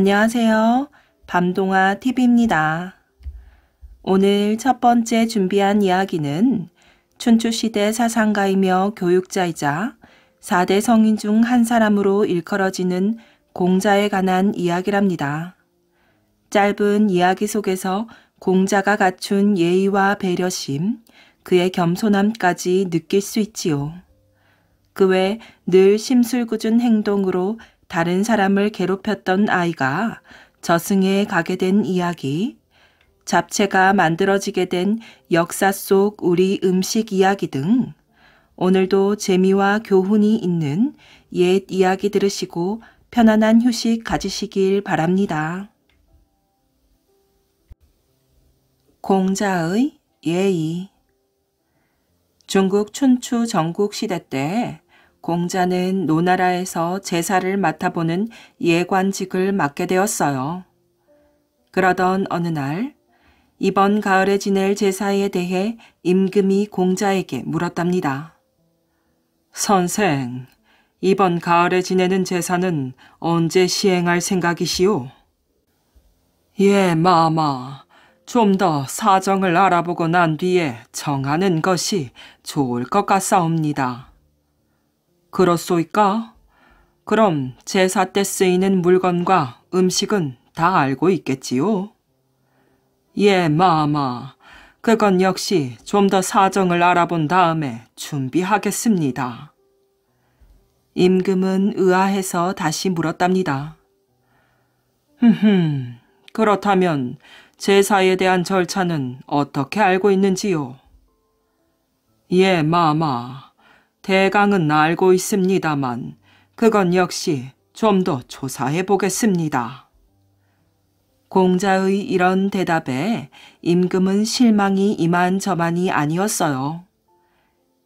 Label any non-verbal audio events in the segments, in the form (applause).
안녕하세요. 밤동아 TV입니다. 오늘 첫 번째 준비한 이야기는 춘추시대 사상가이며 교육자이자 4대 성인 중 한 사람으로 일컬어지는 공자에 관한 이야기랍니다. 짧은 이야기 속에서 공자가 갖춘 예의와 배려심, 그의 겸손함까지 느낄 수 있지요. 그 외 늘 심술궂은 행동으로 다른 사람을 괴롭혔던 아이가 저승에 가게 된 이야기, 잡채가 만들어지게 된 역사 속 우리 음식 이야기 등 오늘도 재미와 교훈이 있는 옛 이야기 들으시고 편안한 휴식 가지시길 바랍니다. 공자의 예의 중국 춘추 전국 시대 때 공자는 노나라에서 제사를 맡아보는 예관직을 맡게 되었어요. 그러던 어느 날 이번 가을에 지낼 제사에 대해 임금이 공자에게 물었답니다. 선생, 이번 가을에 지내는 제사는 언제 시행할 생각이시오? 예, 마마. 좀 더 사정을 알아보고 난 뒤에 정하는 것이 좋을 것 같사옵니다. 그렇소이까? 그럼 제사 때 쓰이는 물건과 음식은 다 알고 있겠지요? 예, 마마. 그건 역시 좀 더 사정을 알아본 다음에 준비하겠습니다. 임금은 의아해서 다시 물었답니다. 흠흠, 그렇다면 제사에 대한 절차는 어떻게 알고 있는지요? 예, 마마. 대강은 알고 있습니다만 그건 역시 좀 더 조사해 보겠습니다. 공자의 이런 대답에 임금은 실망이 이만저만이 아니었어요.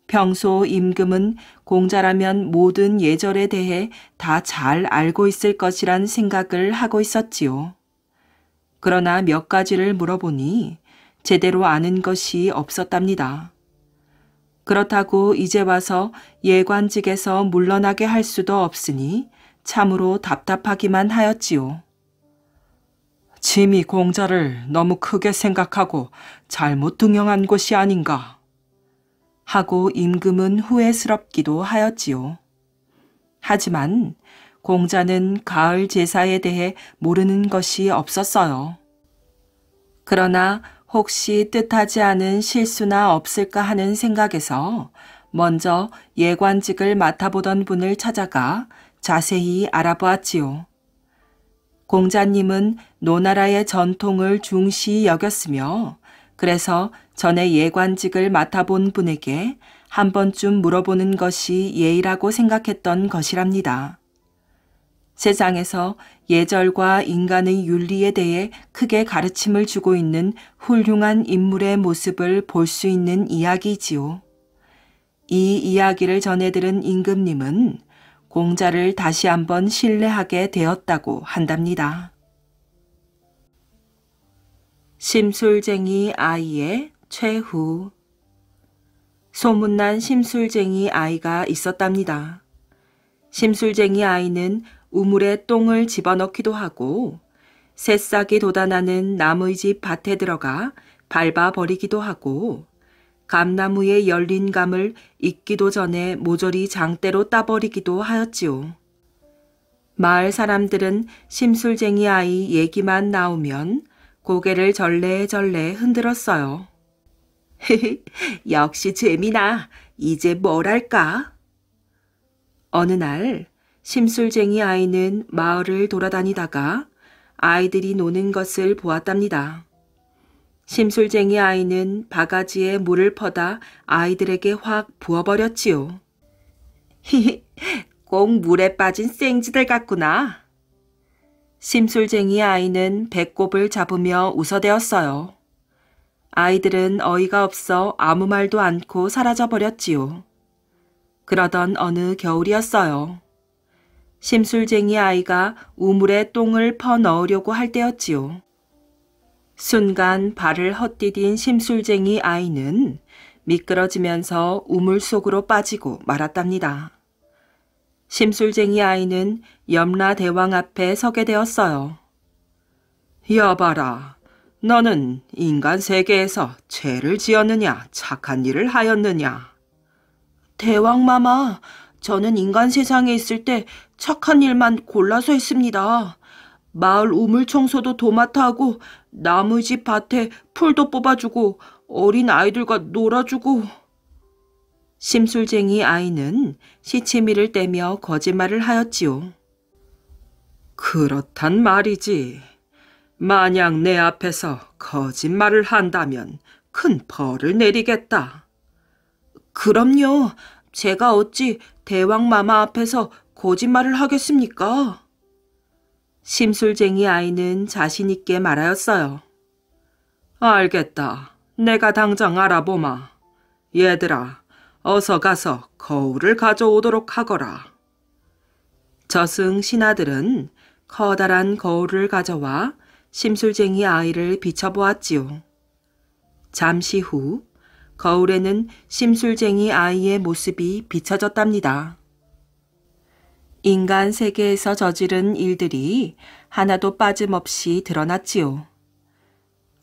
평소 임금은 공자라면 모든 예절에 대해 다 잘 알고 있을 것이란 생각을 하고 있었지요. 그러나 몇 가지를 물어보니 제대로 아는 것이 없었답니다. 그렇다고 이제 와서 예관직에서 물러나게 할 수도 없으니 참으로 답답하기만 하였지요. 짐이 공자를 너무 크게 생각하고 잘못 등용한 것이 아닌가 하고 임금은 후회스럽기도 하였지요. 하지만 공자는 가을 제사에 대해 모르는 것이 없었어요. 그러나 혹시 뜻하지 않은 실수나 없을까 하는 생각에서 먼저 예관직을 맡아보던 분을 찾아가 자세히 알아보았지요. 공자님은 노나라의 전통을 중시 여겼으며 그래서 전에 예관직을 맡아본 분에게 한 번쯤 물어보는 것이 예의라고 생각했던 것이랍니다. 세상에서 예절과 인간의 윤리에 대해 크게 가르침을 주고 있는 훌륭한 인물의 모습을 볼 수 있는 이야기지요. 이 이야기를 전해들은 임금님은 공자를 다시 한번 신뢰하게 되었다고 한답니다. 심술쟁이 아이의 최후 소문난 심술쟁이 아이가 있었답니다. 심술쟁이 아이는 우물에 똥을 집어넣기도 하고 새싹이 돋아나는 나무의집 밭에 들어가 밟아버리기도 하고 감나무의 열린 감을 익기도 전에 모조리 장대로 따버리기도 하였지요. 마을 사람들은 심술쟁이 아이 얘기만 나오면 고개를 절레절레 흔들었어요. (laughs) 역시 재미나. 이제 뭘 할까? 어느 날 심술쟁이 아이는 마을을 돌아다니다가 아이들이 노는 것을 보았답니다. 심술쟁이 아이는 바가지에 물을 퍼다 아이들에게 확 부어버렸지요. 히히, 꼭 물에 빠진 생쥐들 같구나. 심술쟁이 아이는 배꼽을 잡으며 웃어대었어요. 아이들은 어이가 없어 아무 말도 않고 사라져버렸지요. 그러던 어느 겨울이었어요. 심술쟁이 아이가 우물에 똥을 퍼 넣으려고 할 때였지요. 순간 발을 헛디딘 심술쟁이 아이는 미끄러지면서 우물 속으로 빠지고 말았답니다. 심술쟁이 아이는 염라 대왕 앞에 서게 되었어요. 여봐라, 너는 인간 세계에서 죄를 지었느냐, 착한 일을 하였느냐? 대왕마마, 저는 인간 세상에 있을 때 착한 일만 골라서 했습니다. 마을 우물 청소도 도맡아 하고 나무집 밭에 풀도 뽑아주고 어린 아이들과 놀아주고 심술쟁이 아이는 시치미를 떼며 거짓말을 하였지요. 그렇단 말이지. 만약 내 앞에서 거짓말을 한다면 큰 벌을 내리겠다. 그럼요. 제가 어찌 대왕마마 앞에서 거짓말을 하겠습니까? 심술쟁이 아이는 자신있게 말하였어요. 알겠다. 내가 당장 알아보마. 얘들아, 어서 가서 거울을 가져오도록 하거라. 저승 신하들은 커다란 거울을 가져와 심술쟁이 아이를 비춰보았지요. 잠시 후 거울에는 심술쟁이 아이의 모습이 비춰졌답니다. 인간 세계에서 저지른 일들이 하나도 빠짐없이 드러났지요.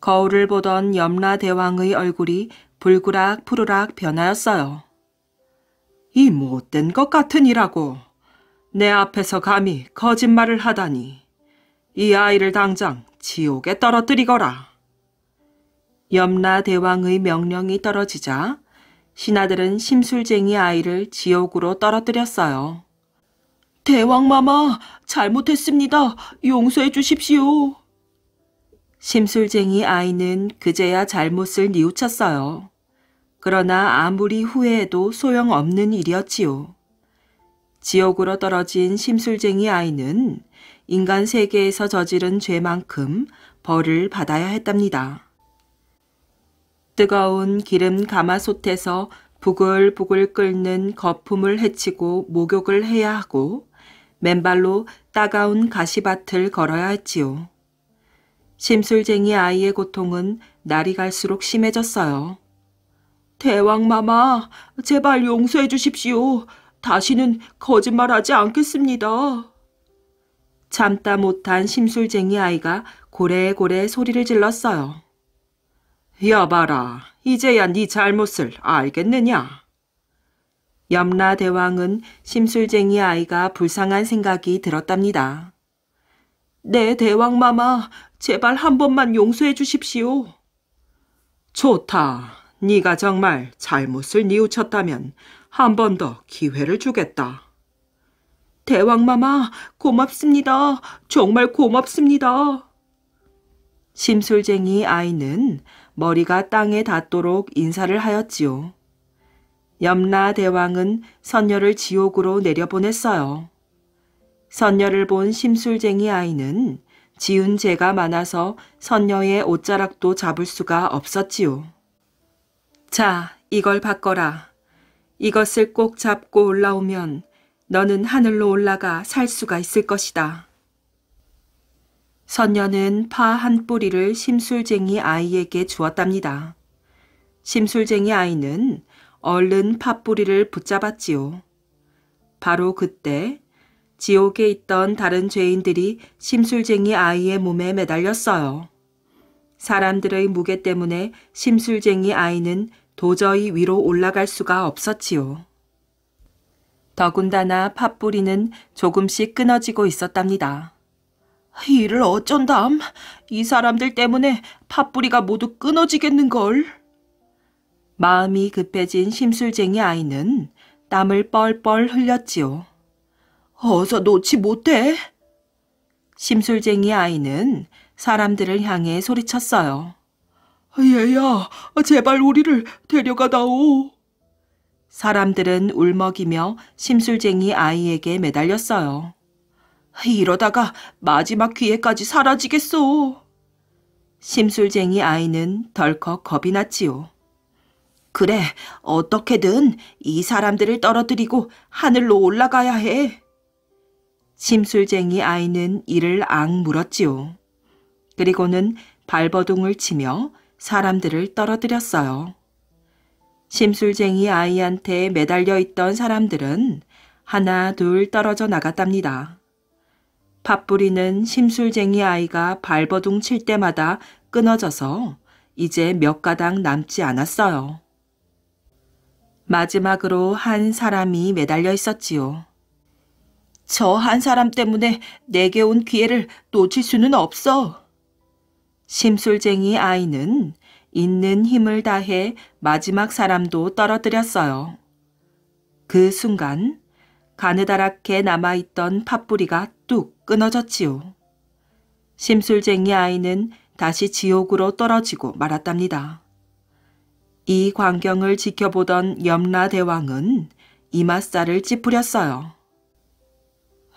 거울을 보던 염라 대왕의 얼굴이 불그락 푸르락 변하였어요. 이 못된 것같은니라고내 앞에서 감히 거짓말을 하다니. 이 아이를 당장 지옥에 떨어뜨리거라. 염라 대왕의 명령이 떨어지자 신하들은 심술쟁이 아이를 지옥으로 떨어뜨렸어요. 대왕마마, 잘못했습니다. 용서해 주십시오. 심술쟁이 아이는 그제야 잘못을 뉘우쳤어요. 그러나 아무리 후회해도 소용없는 일이었지요. 지옥으로 떨어진 심술쟁이 아이는 인간 세계에서 저지른 죄만큼 벌을 받아야 했답니다. 뜨거운 기름 가마솥에서 부글부글 끓는 거품을 헤치고 목욕을 해야 하고 맨발로 따가운 가시밭을 걸어야 했지요. 심술쟁이 아이의 고통은 날이 갈수록 심해졌어요. 대왕마마, 제발 용서해 주십시오. 다시는 거짓말하지 않겠습니다. 참다 못한 심술쟁이 아이가 고래고래 소리를 질렀어요. 여봐라, 이제야 네 잘못을 알겠느냐? 염라 대왕은 심술쟁이 아이가 불쌍한 생각이 들었답니다. 네, 대왕마마, 제발 한 번만 용서해 주십시오. 좋다. 네가 정말 잘못을 뉘우쳤다면 한 번 더 기회를 주겠다. 대왕마마, 고맙습니다. 정말 고맙습니다. 심술쟁이 아이는 머리가 땅에 닿도록 인사를 하였지요. 염라 대왕은 선녀를 지옥으로 내려보냈어요. 선녀를 본 심술쟁이 아이는 지은 죄가 많아서 선녀의 옷자락도 잡을 수가 없었지요. 자, 이걸 바꿔라. 이것을 꼭 잡고 올라오면 너는 하늘로 올라가 살 수가 있을 것이다. 선녀는 파 한 뿌리를 심술쟁이 아이에게 주었답니다. 심술쟁이 아이는 얼른 팥뿌리를 붙잡았지요. 바로 그때 지옥에 있던 다른 죄인들이 심술쟁이 아이의 몸에 매달렸어요. 사람들의 무게 때문에 심술쟁이 아이는 도저히 위로 올라갈 수가 없었지요. 더군다나 팥뿌리는 조금씩 끊어지고 있었답니다. 이를 어쩐담? 이 사람들 때문에 팥뿌리가 모두 끊어지겠는걸? 마음이 급해진 심술쟁이 아이는 땀을 뻘뻘 흘렸지요. 어서 놓지 못해. 심술쟁이 아이는 사람들을 향해 소리쳤어요. 얘야, 제발 우리를 데려가다오. 사람들은 울먹이며 심술쟁이 아이에게 매달렸어요. 이러다가 마지막 귀에까지 사라지겠소. 심술쟁이 아이는 덜컥 겁이 났지요. 그래, 어떻게든 이 사람들을 떨어뜨리고 하늘로 올라가야 해. 심술쟁이 아이는 이를 악 물었지요. 그리고는 발버둥을 치며 사람들을 떨어뜨렸어요. 심술쟁이 아이한테 매달려 있던 사람들은 하나 둘 떨어져 나갔답니다. 밥뿌리는 심술쟁이 아이가 발버둥 칠 때마다 끊어져서 이제 몇 가닥 남지 않았어요. 마지막으로 한 사람이 매달려 있었지요. 저 한 사람 때문에 내게 온 기회를 놓칠 수는 없어. 심술쟁이 아이는 있는 힘을 다해 마지막 사람도 떨어뜨렸어요. 그 순간 가느다랗게 남아있던 팥뿌리가 뚝 끊어졌지요. 심술쟁이 아이는 다시 지옥으로 떨어지고 말았답니다. 이 광경을 지켜보던 염라대왕은 이맛살을 찌푸렸어요.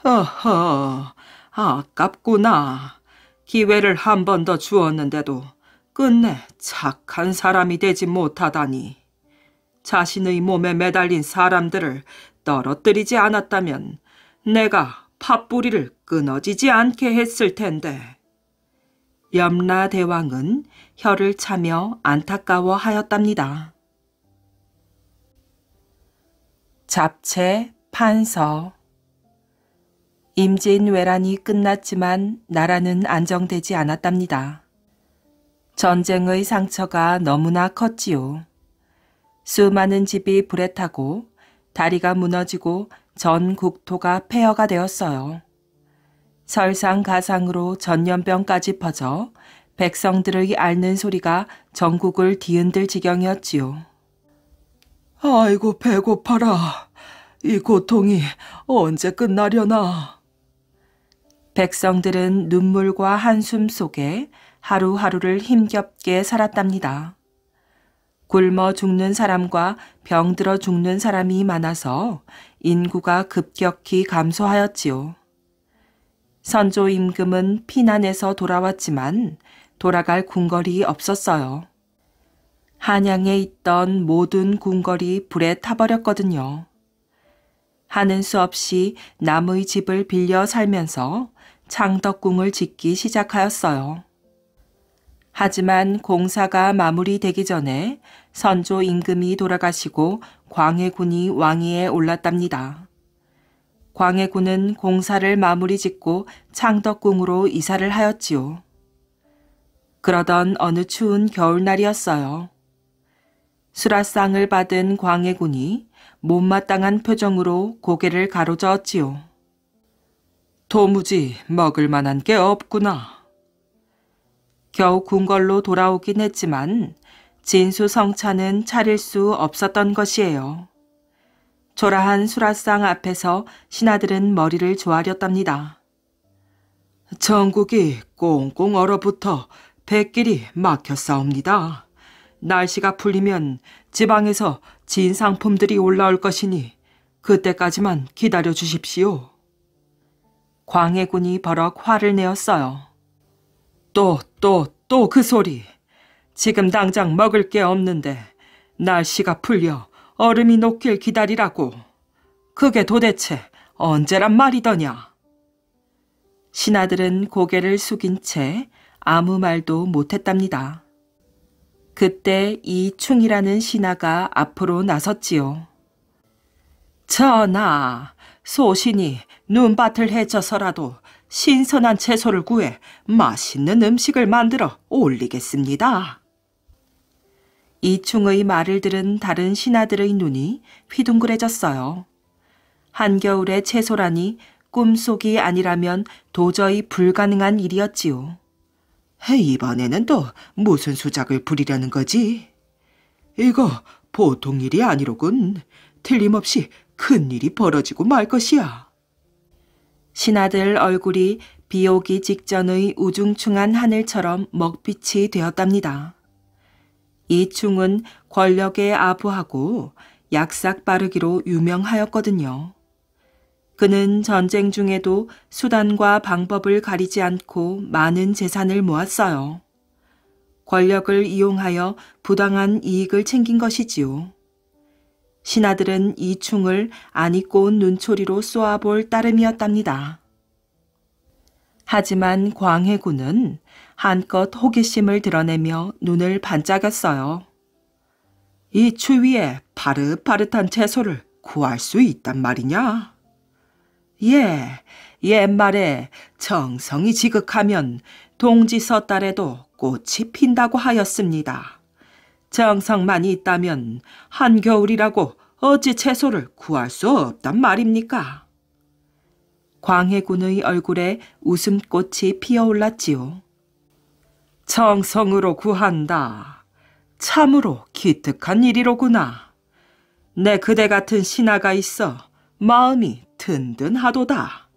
허허, 아깝구나. 기회를 한 번 더 주었는데도 끝내 착한 사람이 되지 못하다니. 자신의 몸에 매달린 사람들을 떨어뜨리지 않았다면 내가 팥뿌리를 끊어지지 않게 했을 텐데. 염라대왕은 혀를 차며 안타까워하였답니다. 잡채 판서 임진왜란이 끝났지만 나라는 안정되지 않았답니다. 전쟁의 상처가 너무나 컸지요. 수많은 집이 불에 타고 다리가 무너지고 전 국토가 폐허가 되었어요. 설상가상으로 전염병까지 퍼져 백성들의 앓는 소리가 전국을 뒤흔들 지경이었지요. 아이고 배고파라. 이 고통이 언제 끝나려나. 백성들은 눈물과 한숨 속에 하루하루를 힘겹게 살았답니다. 굶어 죽는 사람과 병들어 죽는 사람이 많아서 인구가 급격히 감소하였지요. 선조 임금은 피난에서 돌아왔지만 돌아갈 궁궐이 없었어요. 한양에 있던 모든 궁궐이 불에 타버렸거든요. 하는 수 없이 남의 집을 빌려 살면서 창덕궁을 짓기 시작하였어요. 하지만 공사가 마무리되기 전에 선조 임금이 돌아가시고 광해군이 왕위에 올랐답니다. 광해군은 공사를 마무리 짓고 창덕궁으로 이사를 하였지요. 그러던 어느 추운 겨울날이었어요. 수라상을 받은 광해군이 못마땅한 표정으로 고개를 가로저었지요. 도무지 먹을 만한 게 없구나. 겨우 궁궐로 돌아오긴 했지만 진수성찬은 차릴 수 없었던 것이에요. 초라한 수라상 앞에서 신하들은 머리를 조아렸답니다. 전국이 꽁꽁 얼어붙어 배길이 막혔사옵니다. 날씨가 풀리면 지방에서 진 상품들이 올라올 것이니 그때까지만 기다려 주십시오. 광해군이 버럭 화를 내었어요. 또, 또, 또 그 소리. 지금 당장 먹을 게 없는데 날씨가 풀려 얼음이 녹길 기다리라고. 그게 도대체 언제란 말이더냐. 신하들은 고개를 숙인 채 아무 말도 못했답니다. 그때 이충이라는 신하가 앞으로 나섰지요. 전하, 소신이 눈밭을 헤쳐서라도 신선한 채소를 구해 맛있는 음식을 만들어 올리겠습니다. 이충의 말을 들은 다른 신하들의 눈이 휘둥그레졌어요. 한겨울의 채소라니 꿈속이 아니라면 도저히 불가능한 일이었지요. 이번에는 또 무슨 수작을 부리려는 거지? 이거 보통 일이 아니로군. 틀림없이 큰일이 벌어지고 말 것이야. 신하들 얼굴이 비 오기 직전의 우중충한 하늘처럼 먹빛이 되었답니다. 이 충은 권력에 아부하고 약삭 빠르기로 유명하였거든요. 그는 전쟁 중에도 수단과 방법을 가리지 않고 많은 재산을 모았어요. 권력을 이용하여 부당한 이익을 챙긴 것이지요. 신하들은 이 충을 안 입고 온 눈초리로 쏘아볼 따름이었답니다. 하지만 광해군은 한껏 호기심을 드러내며 눈을 반짝였어요. 이 추위에 바릇바릇한 채소를 구할 수 있단 말이냐? 예, 옛말에 예, 정성이 지극하면 동지섣달에도 꽃이 핀다고 하였습니다. 정성만 있다면 한겨울이라고 어찌 채소를 구할 수 없단 말입니까? 광해군의 얼굴에 웃음꽃이 피어올랐지요. 정성으로 구한다. 참으로 기특한 일이로구나. 내 그대 같은 신하가 있어 마음이 든든하도다.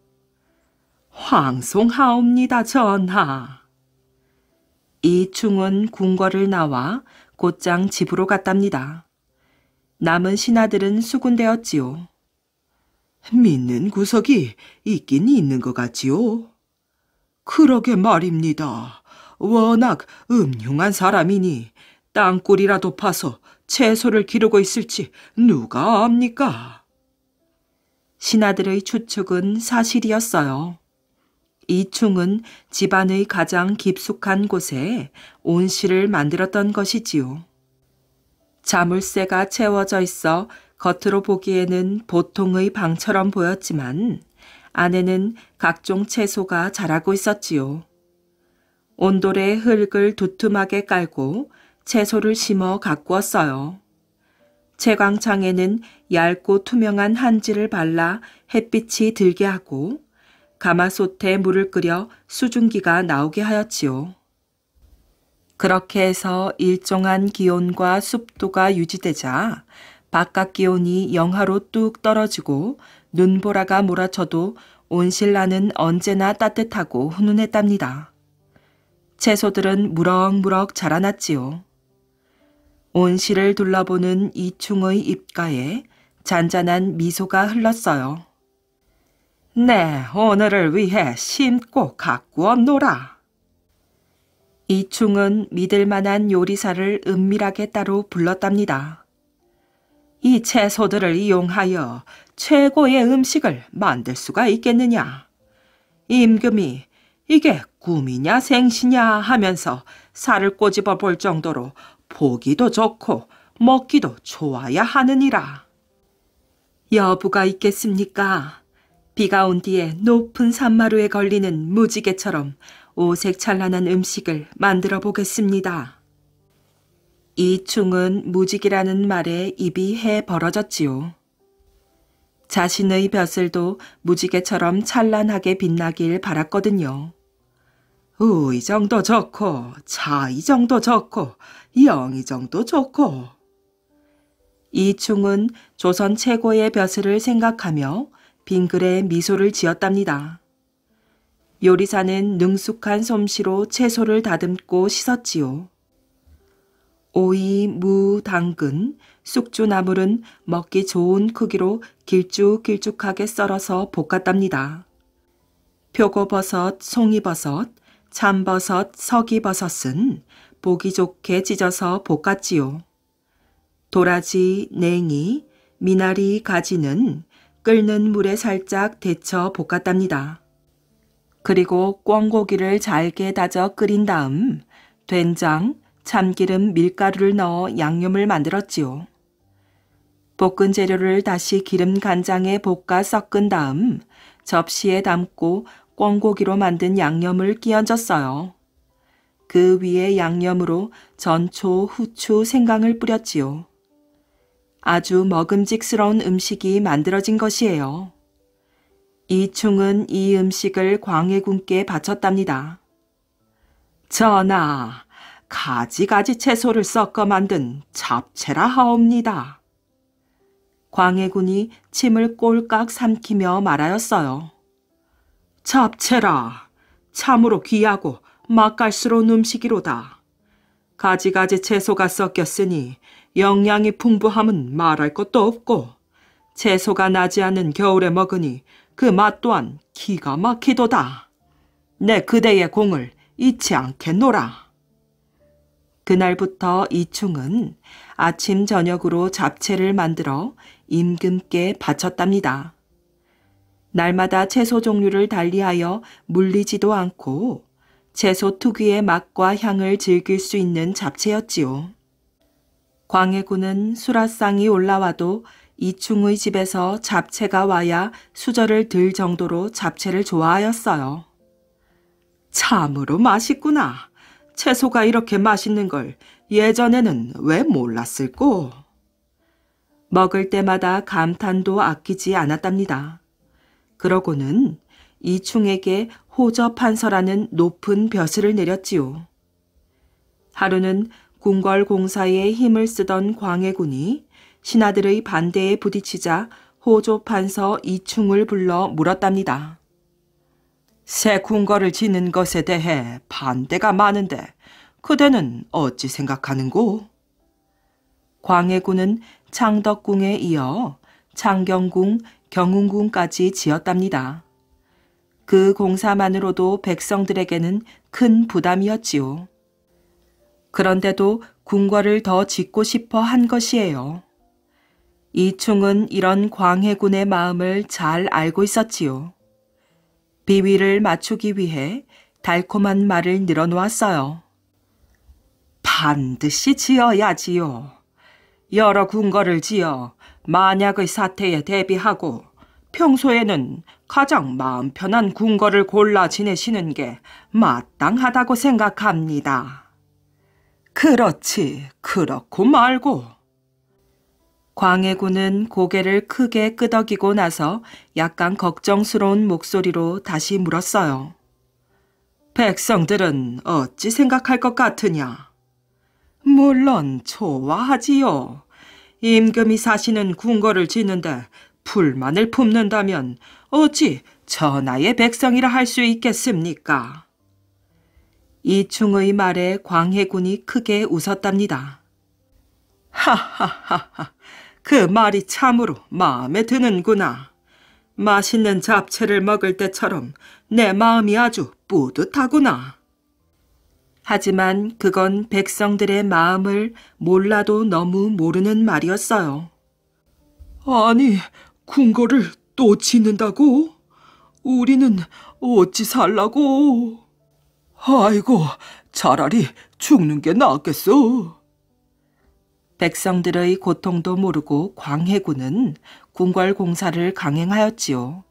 황송하옵니다, 전하. 이충은 궁궐을 나와 곧장 집으로 갔답니다. 남은 신하들은 수군되었지요. 믿는 구석이 있긴 있는 것 같지요. 그러게 말입니다. 워낙 음흉한 사람이니 땅굴이라도 파서 채소를 기르고 있을지 누가 압니까? 신하들의 추측은 사실이었어요. 이충은 집안의 가장 깊숙한 곳에 온실을 만들었던 것이지요. 자물쇠가 채워져 있어 겉으로 보기에는 보통의 방처럼 보였지만 안에는 각종 채소가 자라고 있었지요. 온돌에 흙을 두툼하게 깔고 채소를 심어 가꾸었어요. 채광창에는 얇고 투명한 한지를 발라 햇빛이 들게 하고 가마솥에 물을 끓여 수증기가 나오게 하였지요. 그렇게 해서 일정한 기온과 습도가 유지되자 바깥 기온이 영하로 뚝 떨어지고 눈보라가 몰아쳐도 온실란는 언제나 따뜻하고 훈훈했답니다. 채소들은 무럭무럭 자라났지요. 온실을 둘러보는 이충의 입가에 잔잔한 미소가 흘렀어요. 네, 오늘을 위해 심고 가꾸어 놀아. 이충은 믿을 만한 요리사를 은밀하게 따로 불렀답니다. 이 채소들을 이용하여 최고의 음식을 만들 수가 있겠느냐. 임금이 이게 꿈이냐 생시냐 하면서 살을 꼬집어 볼 정도로 보기도 좋고 먹기도 좋아야 하느니라. 여부가 있겠습니까? 비가 온 뒤에 높은 산마루에 걸리는 무지개처럼 오색 찬란한 음식을 만들어 보겠습니다. 이 충은 무지개라는 말에 입이 해 벌어졌지요. 자신의 벼슬도 무지개처럼 찬란하게 빛나길 바랐거든요. 의정도 좋고 자이정도 좋고 영의정도 좋고 이충은 조선 최고의 벼슬을 생각하며 빙글에 미소를 지었답니다. 요리사는 능숙한 솜씨로 채소를 다듬고 씻었지요. 오이, 무, 당근, 쑥주나물은 먹기 좋은 크기로 길쭉길쭉하게 썰어서 볶았답니다. 표고버섯, 송이버섯, 참버섯, 서기버섯은 보기 좋게 찢어서 볶았지요. 도라지, 냉이, 미나리, 가지는 끓는 물에 살짝 데쳐 볶았답니다. 그리고 꿩고기를 잘게 다져 끓인 다음 된장, 참기름, 밀가루를 넣어 양념을 만들었지요. 볶은 재료를 다시 기름 간장에 볶아 섞은 다음 접시에 담고 꿩고기로 만든 양념을 끼얹었어요. 그 위에 양념으로 전초, 후추, 생강을 뿌렸지요. 아주 먹음직스러운 음식이 만들어진 것이에요. 이충은 이 음식을 광해군께 바쳤답니다. 전하, 가지가지 채소를 섞어 만든 잡채라 하옵니다. 광해군이 침을 꼴깍 삼키며 말하였어요. 잡채라, 참으로 귀하고 맛깔스러운 음식이로다. 가지가지 채소가 섞였으니 영양이 풍부함은 말할 것도 없고 채소가 나지 않은 겨울에 먹으니 그 맛 또한 기가 막히도다. 내 그대의 공을 잊지 않겠노라. 그날부터 이충은 아침 저녁으로 잡채를 만들어 임금께 바쳤답니다. 날마다 채소 종류를 달리하여 물리지도 않고 채소 특유의 맛과 향을 즐길 수 있는 잡채였지요. 광해군은 수라상이 올라와도 이충의 집에서 잡채가 와야 수저를 들 정도로 잡채를 좋아하였어요. 참으로 맛있구나. 채소가 이렇게 맛있는 걸 예전에는 왜 몰랐을꼬? 먹을 때마다 감탄도 아끼지 않았답니다. 그러고는 이충에게 호접 판서라는 높은 벼슬을 내렸지요. 하루는 궁궐 공사에 힘을 쓰던 광해군이 신하들의 반대에 부딪히자 호조 판서 이충을 불러 물었답니다. 새 궁궐을 짓는 것에 대해 반대가 많은데 그대는 어찌 생각하는고? 광해군은 창덕궁에 이어 창경궁, 경운궁까지 지었답니다. 그 공사만으로도 백성들에게는 큰 부담이었지요. 그런데도 궁궐을 더 짓고 싶어 한 것이에요. 이충은 이런 광해군의 마음을 잘 알고 있었지요. 비위를 맞추기 위해 달콤한 말을 늘어놓았어요. 반드시 지어야지요. 여러 궁궐을 지어 만약의 사태에 대비하고 평소에는 가장 마음 편한 궁궐을 골라 지내시는 게 마땅하다고 생각합니다. 그렇지, 그렇고 말고. 광해군은 고개를 크게 끄덕이고 나서 약간 걱정스러운 목소리로 다시 물었어요. 백성들은 어찌 생각할 것 같으냐? 물론 좋아하지요. 임금이 사시는 궁궐을 짓는데 불만을 품는다면 어찌 전하의 백성이라 할 수 있겠습니까? 이충의 말에 광해군이 크게 웃었답니다. 하하하하, 그 말이 참으로 마음에 드는구나. 맛있는 잡채를 먹을 때처럼 내 마음이 아주 뿌듯하구나. 하지만 그건 백성들의 마음을 몰라도 너무 모르는 말이었어요. 아니, 궁궐을 또 짓는다고? 우리는 어찌 살라고? 아이고, 차라리 죽는 게 낫겠어. 백성들의 고통도 모르고 광해군은 궁궐 공사를 강행하였지요.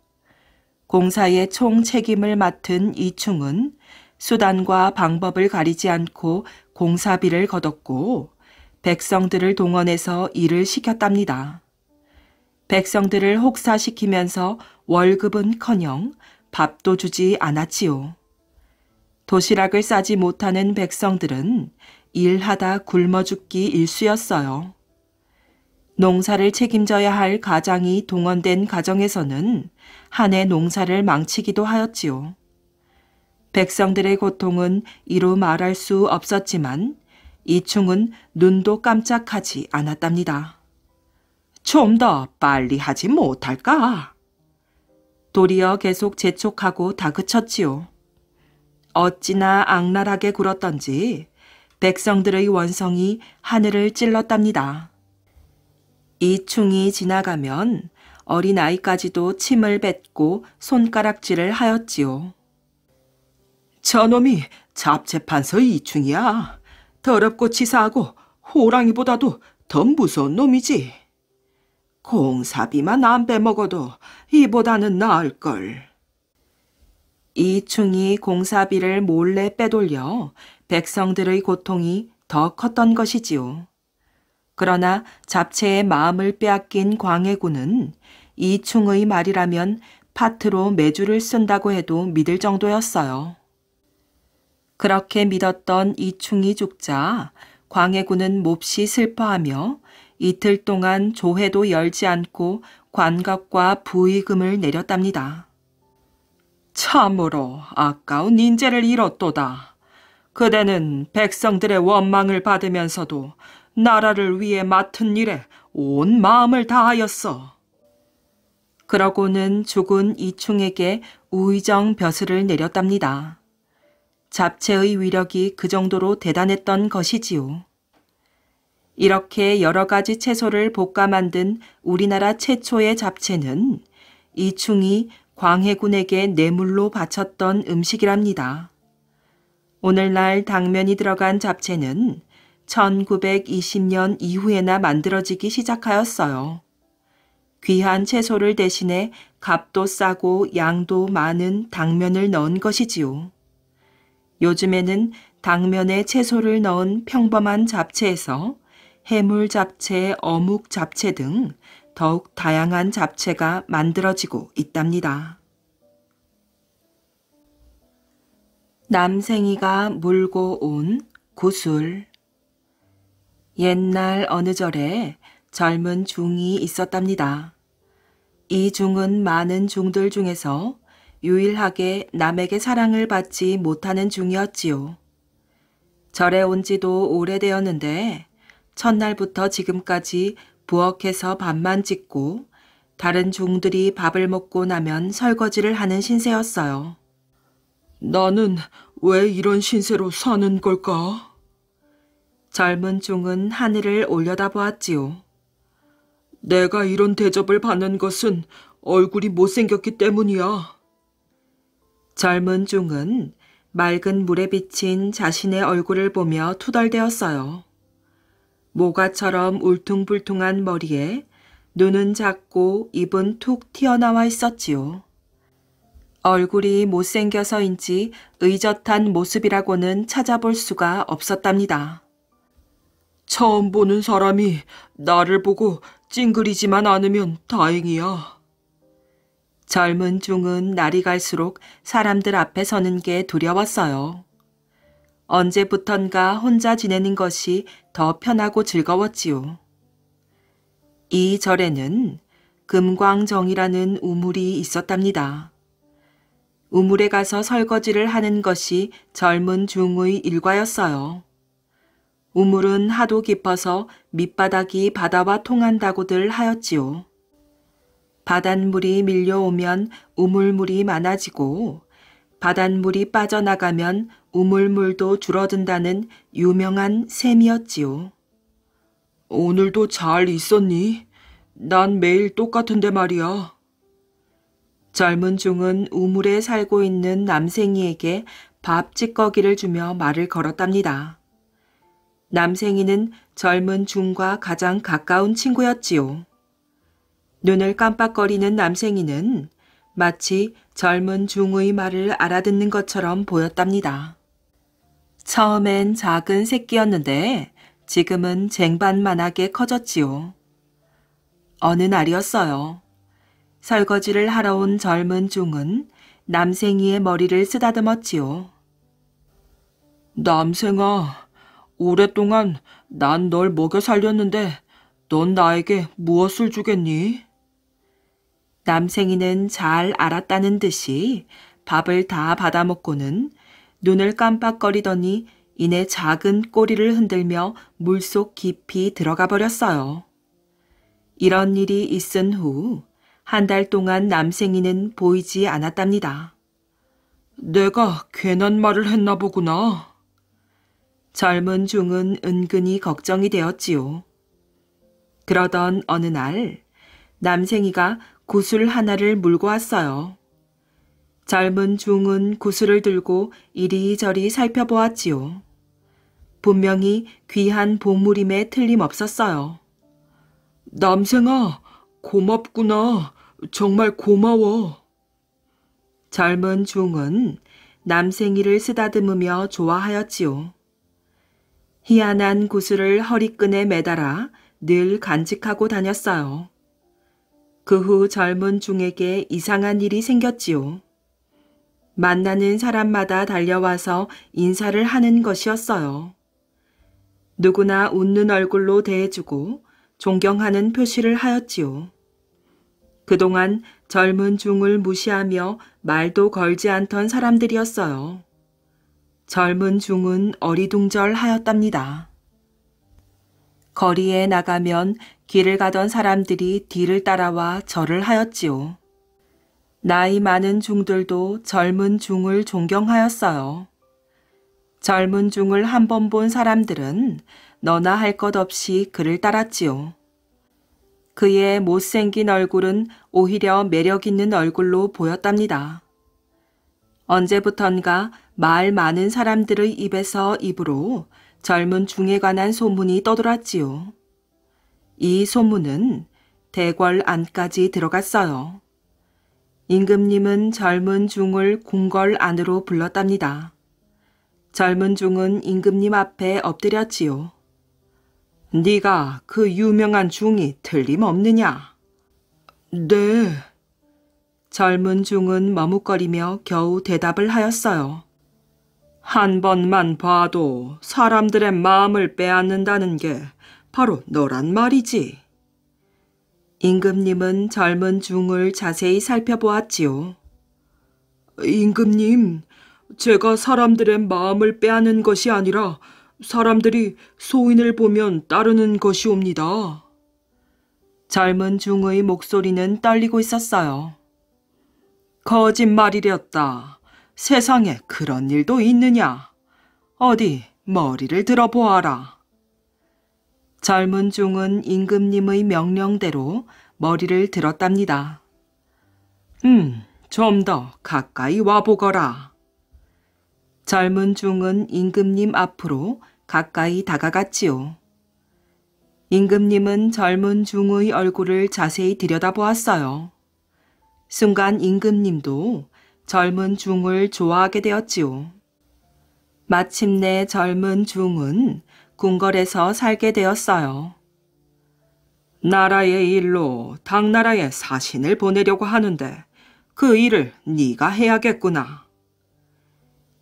공사의 총 책임을 맡은 이충은 수단과 방법을 가리지 않고 공사비를 거뒀고 백성들을 동원해서 일을 시켰답니다. 백성들을 혹사시키면서 월급은커녕 밥도 주지 않았지요. 도시락을 싸지 못하는 백성들은 일하다 굶어 죽기 일쑤였어요. 농사를 책임져야 할 가장이 동원된 가정에서는 한 해 농사를 망치기도 하였지요. 백성들의 고통은 이루 말할 수 없었지만 이충은 눈도 깜짝하지 않았답니다. 좀더 빨리 하지 못할까? 도리어 계속 재촉하고 다그쳤지요. 어찌나 악랄하게 굴었던지 백성들의 원성이 하늘을 찔렀답니다. 이 충이 지나가면 어린아이까지도 침을 뱉고 손가락질을 하였지요. 저놈이 잡채판서 이충이야. 더럽고 치사하고 호랑이보다도 더 무서운 놈이지. 공사비만 안 빼먹어도 이보다는 나을걸. 이충이 공사비를 몰래 빼돌려 백성들의 고통이 더 컸던 것이지요. 그러나 잡채의 마음을 빼앗긴 광해군은 이충의 말이라면 파트로 매주를 쓴다고 해도 믿을 정도였어요. 그렇게 믿었던 이충이 죽자 광해군은 몹시 슬퍼하며 이틀 동안 조회도 열지 않고 관각과 부의금을 내렸답니다. 참으로 아까운 인재를 잃었도다. 그대는 백성들의 원망을 받으면서도 나라를 위해 맡은 일에 온 마음을 다하였어. 그러고는 죽은 이충에게 우의정 벼슬을 내렸답니다. 잡채의 위력이 그 정도로 대단했던 것이지요. 이렇게 여러 가지 채소를 볶아 만든 우리나라 최초의 잡채는 이충이 광해군에게 뇌물로 바쳤던 음식이랍니다. 오늘날 당면이 들어간 잡채는 1920년 이후에나 만들어지기 시작하였어요. 귀한 채소를 대신해 값도 싸고 양도 많은 당면을 넣은 것이지요. 요즘에는 당면에 채소를 넣은 평범한 잡채에서 해물 잡채, 어묵 잡채 등 더욱 다양한 잡채가 만들어지고 있답니다. 남생이가 물고 온 구슬 옛날 어느 절에 젊은 중이 있었답니다. 이 중은 많은 중들 중에서 유일하게 남에게 사랑을 받지 못하는 중이었지요. 절에 온 지도 오래되었는데 첫날부터 지금까지 부엌에서 밥만 짓고 다른 종들이 밥을 먹고 나면 설거지를 하는 신세였어요. 나는 왜 이런 신세로 사는 걸까? 젊은 종은 하늘을 올려다보았지요. 내가 이런 대접을 받는 것은 얼굴이 못생겼기 때문이야. 젊은 종은 맑은 물에 비친 자신의 얼굴을 보며 투덜대었어요. 모가처럼 울퉁불퉁한 머리에 눈은 작고 입은 툭 튀어나와 있었지요. 얼굴이 못생겨서인지 의젓한 모습이라고는 찾아볼 수가 없었답니다. 처음 보는 사람이 나를 보고 찡그리지만 않으면 다행이야. 젊은 중은 날이 갈수록 사람들 앞에 서는 게 두려웠어요. 언제부턴가 혼자 지내는 것이 더 편하고 즐거웠지요. 이 절에는 금광정이라는 우물이 있었답니다. 우물에 가서 설거지를 하는 것이 젊은 중의 일과였어요. 우물은 하도 깊어서 밑바닥이 바다와 통한다고들 하였지요. 바닷물이 밀려오면 우물물이 많아지고 바닷물이 빠져나가면 우물물도 줄어든다는 유명한 셈이었지요. 오늘도 잘 있었니? 난 매일 똑같은데 말이야. 젊은 중은 우물에 살고 있는 남생이에게 밥 찌꺼기를 주며 말을 걸었답니다. 남생이는 젊은 중과 가장 가까운 친구였지요. 눈을 깜빡거리는 남생이는 마치 젊은 중의 말을 알아듣는 것처럼 보였답니다. 처음엔 작은 새끼였는데 지금은 쟁반만하게 커졌지요. 어느 날이었어요. 설거지를 하러 온 젊은 종은 남생이의 머리를 쓰다듬었지요. 남생아, 오랫동안 난 널 먹여 살렸는데 넌 나에게 무엇을 주겠니? 남생이는 잘 알았다는 듯이 밥을 다 받아먹고는 눈을 깜빡거리더니 이내 작은 꼬리를 흔들며 물 속 깊이 들어가 버렸어요. 이런 일이 있은 후 한 달 동안 남생이는 보이지 않았답니다. 내가 괜한 말을 했나 보구나. 젊은 중은 은근히 걱정이 되었지요. 그러던 어느 날 남생이가 구슬 하나를 물고 왔어요. 젊은 중은 구슬을 들고 이리저리 살펴보았지요. 분명히 귀한 보물임에 틀림없었어요. 남생아, 고맙구나. 정말 고마워. 젊은 중은 남생이를 쓰다듬으며 좋아하였지요. 희한한 구슬을 허리끈에 매달아 늘 간직하고 다녔어요. 그 후 젊은 중에게 이상한 일이 생겼지요. 만나는 사람마다 달려와서 인사를 하는 것이었어요. 누구나 웃는 얼굴로 대해주고 존경하는 표시를 하였지요. 그동안 젊은 중을 무시하며 말도 걸지 않던 사람들이었어요. 젊은 중은 어리둥절하였답니다. 거리에 나가면 길을 가던 사람들이 뒤를 따라와 절을 하였지요. 나이 많은 중들도 젊은 중을 존경하였어요. 젊은 중을 한 번 본 사람들은 너나 할 것 없이 그를 따랐지요. 그의 못생긴 얼굴은 오히려 매력 있는 얼굴로 보였답니다. 언제부턴가 말 많은 사람들의 입에서 입으로 젊은 중에 관한 소문이 떠돌았지요. 이 소문은 대궐 안까지 들어갔어요. 임금님은 젊은 중을 궁궐 안으로 불렀답니다. 젊은 중은 임금님 앞에 엎드렸지요. 네가 그 유명한 중이 틀림없느냐? 네. 젊은 중은 머뭇거리며 겨우 대답을 하였어요. 한 번만 봐도 사람들의 마음을 빼앗는다는 게 바로 너란 말이지. 임금님은 젊은 중을 자세히 살펴보았지요. 임금님, 제가 사람들의 마음을 빼앗는 것이 아니라 사람들이 소인을 보면 따르는 것이옵니다. 젊은 중의 목소리는 떨리고 있었어요. 거짓말이렸다. 세상에 그런 일도 있느냐. 어디 머리를 들어보아라. 젊은 중은 임금님의 명령대로 머리를 들었답니다. 음, 좀 더 가까이 와보거라. 젊은 중은 임금님 앞으로 가까이 다가갔지요. 임금님은 젊은 중의 얼굴을 자세히 들여다보았어요. 순간 임금님도 젊은 중을 좋아하게 되었지요. 마침내 젊은 중은 궁궐에서 살게 되었어요. 나라의 일로 당나라의 사신을 보내려고 하는데 그 일을 네가 해야겠구나.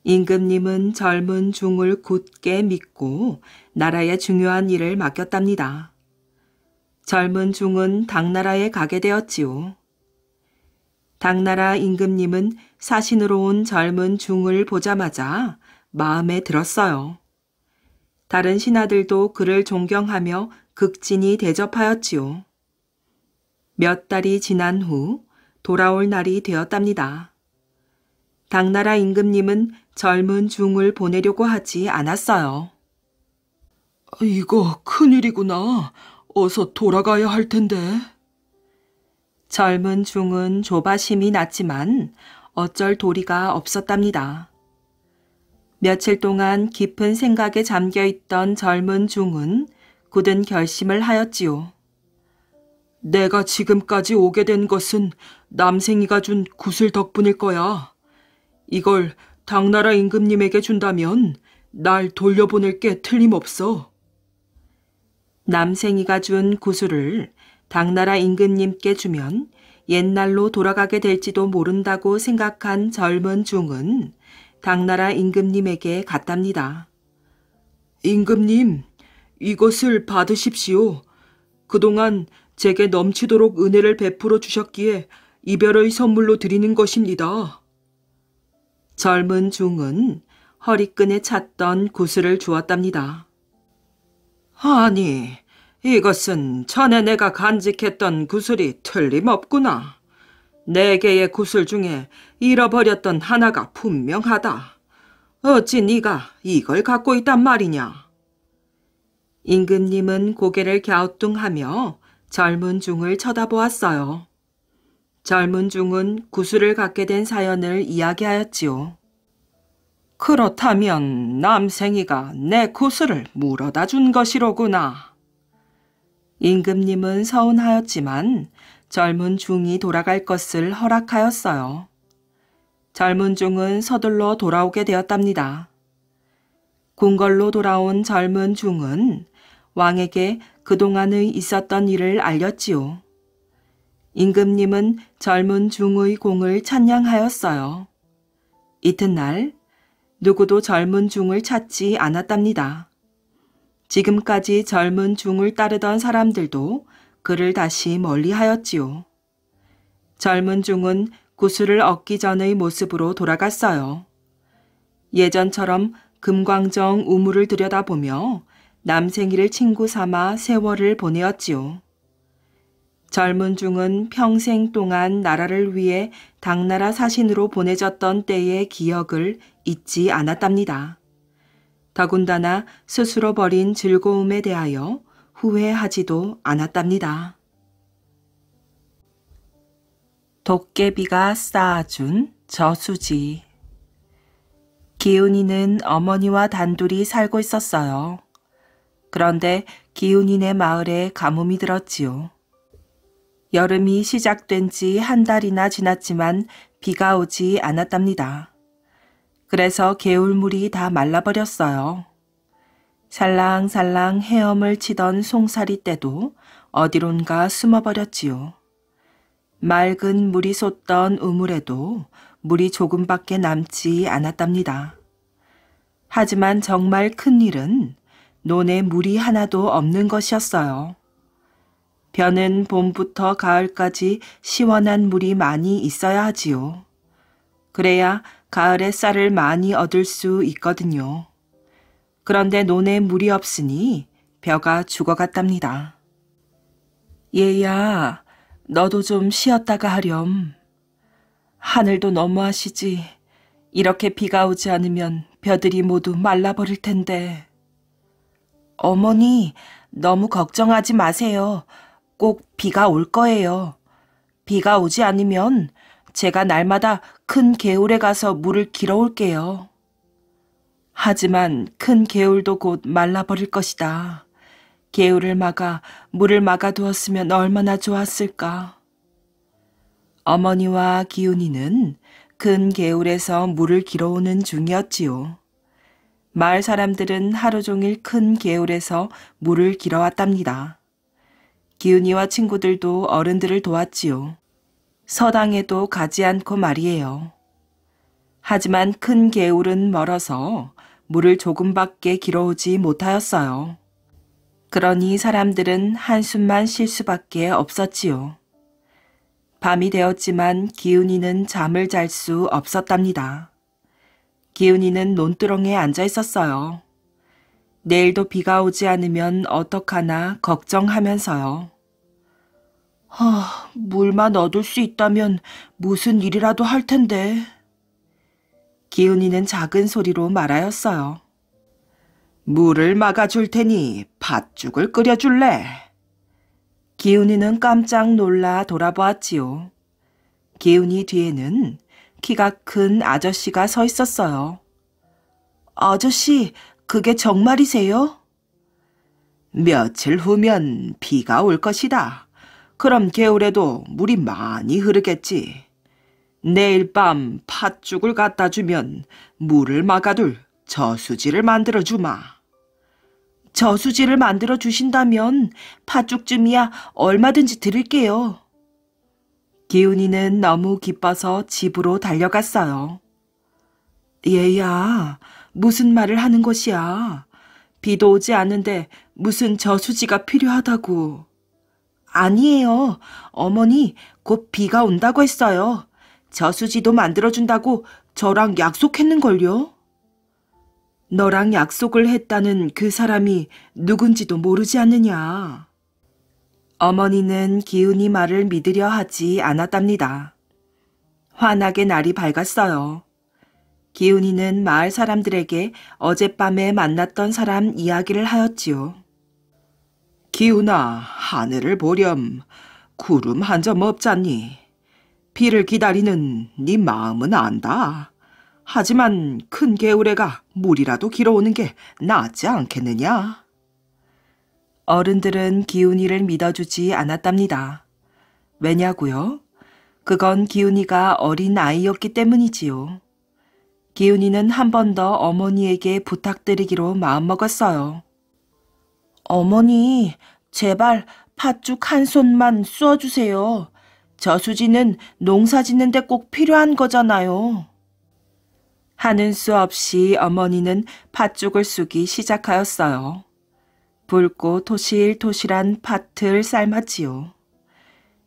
임금님은 젊은 중을 굳게 믿고 나라의 중요한 일을 맡겼답니다. 젊은 중은 당나라에 가게 되었지요. 당나라 임금님은 사신으로 온 젊은 중을 보자마자 마음에 들었어요. 다른 신하들도 그를 존경하며 극진히 대접하였지요. 몇 달이 지난 후 돌아올 날이 되었답니다. 당나라 임금님은 젊은 중을 보내려고 하지 않았어요. 이거 큰일이구나. 어서 돌아가야 할 텐데. 젊은 중은 조바심이 났지만 어쩔 도리가 없었답니다. 며칠 동안 깊은 생각에 잠겨 있던 젊은 중은 굳은 결심을 하였지요. 내가 지금까지 오게 된 것은 남생이가 준 구슬 덕분일 거야. 이걸 당나라 임금님에게 준다면 날 돌려보낼 게 틀림없어. 남생이가 준 구슬을 당나라 임금님께 주면 옛날로 돌아가게 될지도 모른다고 생각한 젊은 중은 당나라 임금님에게 갔답니다. 임금님, 이것을 받으십시오. 그동안 제게 넘치도록 은혜를 베풀어 주셨기에 이별의 선물로 드리는 것입니다. 젊은 중은 허리끈에 찼던 구슬을 주었답니다. 아니, 이것은 전에 내가 간직했던 구슬이 틀림없구나. 네 개의 구슬 중에 잃어버렸던 하나가 분명하다. 어찌 네가 이걸 갖고 있단 말이냐? 임금님은 고개를 갸우뚱하며 젊은 중을 쳐다보았어요. 젊은 중은 구슬을 갖게 된 사연을 이야기하였지요. 그렇다면 남생이가 내 구슬을 물어다 준 것이로구나. 임금님은 서운하였지만 젊은 중이 돌아갈 것을 허락하였어요. 젊은 중은 서둘러 돌아오게 되었답니다. 궁궐로 돌아온 젊은 중은 왕에게 그동안의 있었던 일을 알렸지요. 임금님은 젊은 중의 공을 찬양하였어요. 이튿날 누구도 젊은 중을 찾지 않았답니다. 지금까지 젊은 중을 따르던 사람들도 그를 다시 멀리하였지요. 젊은 중은 구슬을 얻기 전의 모습으로 돌아갔어요. 예전처럼 금광정 우물을 들여다보며 남생이를 친구 삼아 세월을 보내었지요. 젊은 중은 평생 동안 나라를 위해 당나라 사신으로 보내졌던 때의 기억을 잊지 않았답니다. 더군다나 스스로 버린 즐거움에 대하여 후회하지도 않았답니다. 도깨비가 쌓아준 저수지. 기훈이는 어머니와 단둘이 살고 있었어요. 그런데 기훈이네 마을에 가뭄이 들었지요. 여름이 시작된 지 한 달이나 지났지만 비가 오지 않았답니다. 그래서 개울물이 다 말라버렸어요. 살랑살랑 헤엄을 치던 송사리 때도 어디론가 숨어버렸지요. 맑은 물이 솟던 우물에도 물이 조금밖에 남지 않았답니다. 하지만 정말 큰일은 논에 물이 하나도 없는 것이었어요. 변은 봄부터 가을까지 시원한 물이 많이 있어야 하지요. 그래야 가을에 쌀을 많이 얻을 수 있거든요. 그런데 논에 물이 없으니 벼가 죽어갔답니다. 얘야, 너도 좀 쉬었다가 하렴. 하늘도 너무하시지. 이렇게 비가 오지 않으면 벼들이 모두 말라버릴 텐데. 어머니, 너무 걱정하지 마세요. 꼭 비가 올 거예요. 비가 오지 않으면 제가 날마다 큰 개울에 가서 물을 길어올게요. 하지만 큰 개울도 곧 말라버릴 것이다. 개울을 막아 물을 막아두었으면 얼마나 좋았을까. 어머니와 기운이는큰 개울에서 물을 길어오는 중이었지요. 마을 사람들은 하루 종일 큰 개울에서 물을 길어왔답니다. 기운이와 친구들도 어른들을 도왔지요. 서당에도 가지 않고 말이에요. 하지만 큰 개울은 멀어서 물을 조금밖에 길어오지 못하였어요. 그러니 사람들은 한숨만 쉴 수밖에 없었지요. 밤이 되었지만 기운이는 잠을 잘 수 없었답니다. 기운이는 논두렁에 앉아 있었어요. 내일도 비가 오지 않으면 어떡하나 걱정하면서요. 하, 물만 얻을 수 있다면 무슨 일이라도 할 텐데. 기은이는 작은 소리로 말하였어요. 물을 막아줄 테니 팥죽을 끓여줄래? 기훈이는 깜짝 놀라 돌아보았지요. 기훈이 뒤에는 키가 큰 아저씨가 서 있었어요. 아저씨, 그게 정말이세요? 며칠 후면 비가 올 것이다. 그럼 겨울에도 물이 많이 흐르겠지. 내일 밤 팥죽을 갖다 주면 물을 막아둘 저수지를 만들어 주마. 저수지를 만들어 주신다면 팥죽쯤이야 얼마든지 드릴게요. 기운이는 너무 기뻐서 집으로 달려갔어요. 얘야, 무슨 말을 하는 것이야. 비도 오지 않는데 무슨 저수지가 필요하다고. 아니에요. 어머니, 곧 비가 온다고 했어요. 저수지도 만들어준다고 저랑 약속했는걸요? 너랑 약속을 했다는 그 사람이 누군지도 모르지 않느냐. 어머니는 기운이 말을 믿으려 하지 않았답니다. 환하게 날이 밝았어요. 기운이는 마을 사람들에게 어젯밤에 만났던 사람 이야기를 하였지요. 기운아 하늘을 보렴. 구름 한 점 없잖니. 비를 기다리는 네 마음은 안다. 하지만 큰 개울에가 물이라도 길어오는 게 낫지 않겠느냐? 어른들은 기운이를 믿어주지 않았답니다. 왜냐고요? 그건 기운이가 어린 아이였기 때문이지요. 기운이는한 번 더 어머니에게 부탁드리기로 마음먹었어요. 어머니, 제발 팥죽 한 손만 쑤어주세요. 저수지는 농사 짓는데 꼭 필요한 거잖아요. 하는 수 없이 어머니는 팥죽을 쑤기 시작하였어요. 붉고 토실토실한 팥을 삶았지요.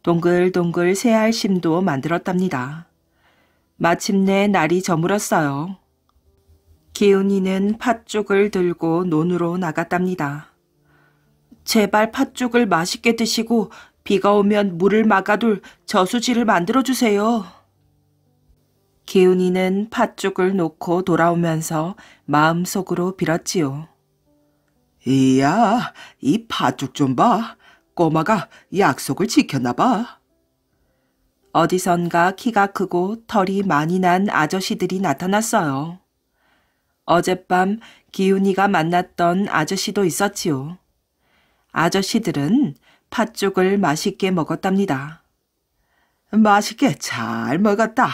동글동글 새알심도 만들었답니다. 마침내 날이 저물었어요. 기운이는 팥죽을 들고 논으로 나갔답니다. 제발 팥죽을 맛있게 드시고 비가 오면 물을 막아둘 저수지를 만들어주세요. 기운이는 팥죽을 놓고 돌아오면서 마음속으로 빌었지요. 이야, 이 팥죽 좀 봐. 꼬마가 약속을 지켰나 봐. 어디선가 키가 크고 털이 많이 난 아저씨들이 나타났어요. 어젯밤 기운이가 만났던 아저씨도 있었지요. 아저씨들은 팥죽을 맛있게 먹었답니다. 맛있게 잘 먹었다.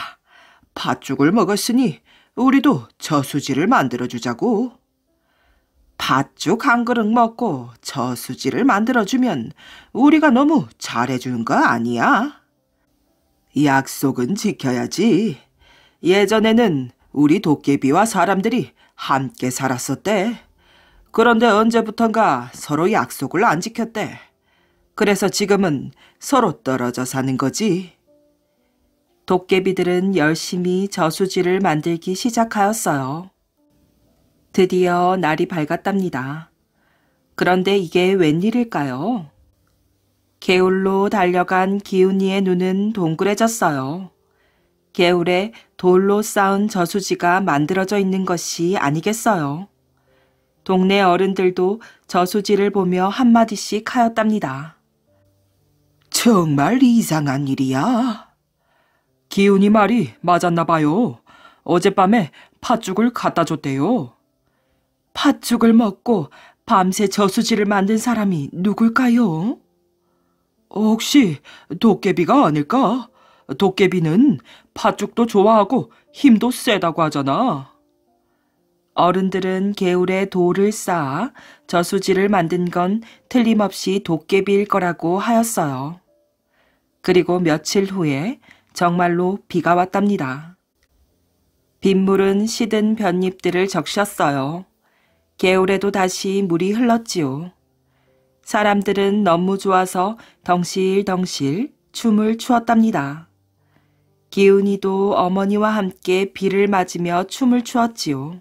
팥죽을 먹었으니 우리도 저수지를 만들어주자고. 팥죽 한 그릇 먹고 저수지를 만들어주면 우리가 너무 잘해주는거 아니야? 약속은 지켜야지. 예전에는 우리 도깨비와 사람들이 함께 살았었대. 그런데 언제부턴가 서로 약속을 안 지켰대. 그래서 지금은 서로 떨어져 사는 거지. 도깨비들은 열심히 저수지를 만들기 시작하였어요. 드디어 날이 밝았답니다. 그런데 이게 웬일일까요? 개울로 달려간 기운이의 눈은 동그래졌어요. 개울에 돌로 쌓은 저수지가 만들어져 있는 것이 아니겠어요. 동네 어른들도 저수지를 보며 한마디씩 하였답니다. 정말 이상한 일이야. 기운이 말이 맞았나 봐요. 어젯밤에 팥죽을 갖다 줬대요. 팥죽을 먹고 밤새 저수지를 만든 사람이 누굴까요? 혹시 도깨비가 아닐까? 도깨비는 팥죽도 좋아하고 힘도 세다고 하잖아. 어른들은 개울에 돌을 쌓아 저수지를 만든 건 틀림없이 도깨비일 거라고 하였어요. 그리고 며칠 후에 정말로 비가 왔답니다. 빗물은 시든 변잎들을 적셨어요. 개울에도 다시 물이 흘렀지요. 사람들은 너무 좋아서 덩실덩실 춤을 추었답니다. 기운이도 어머니와 함께 비를 맞으며 춤을 추었지요.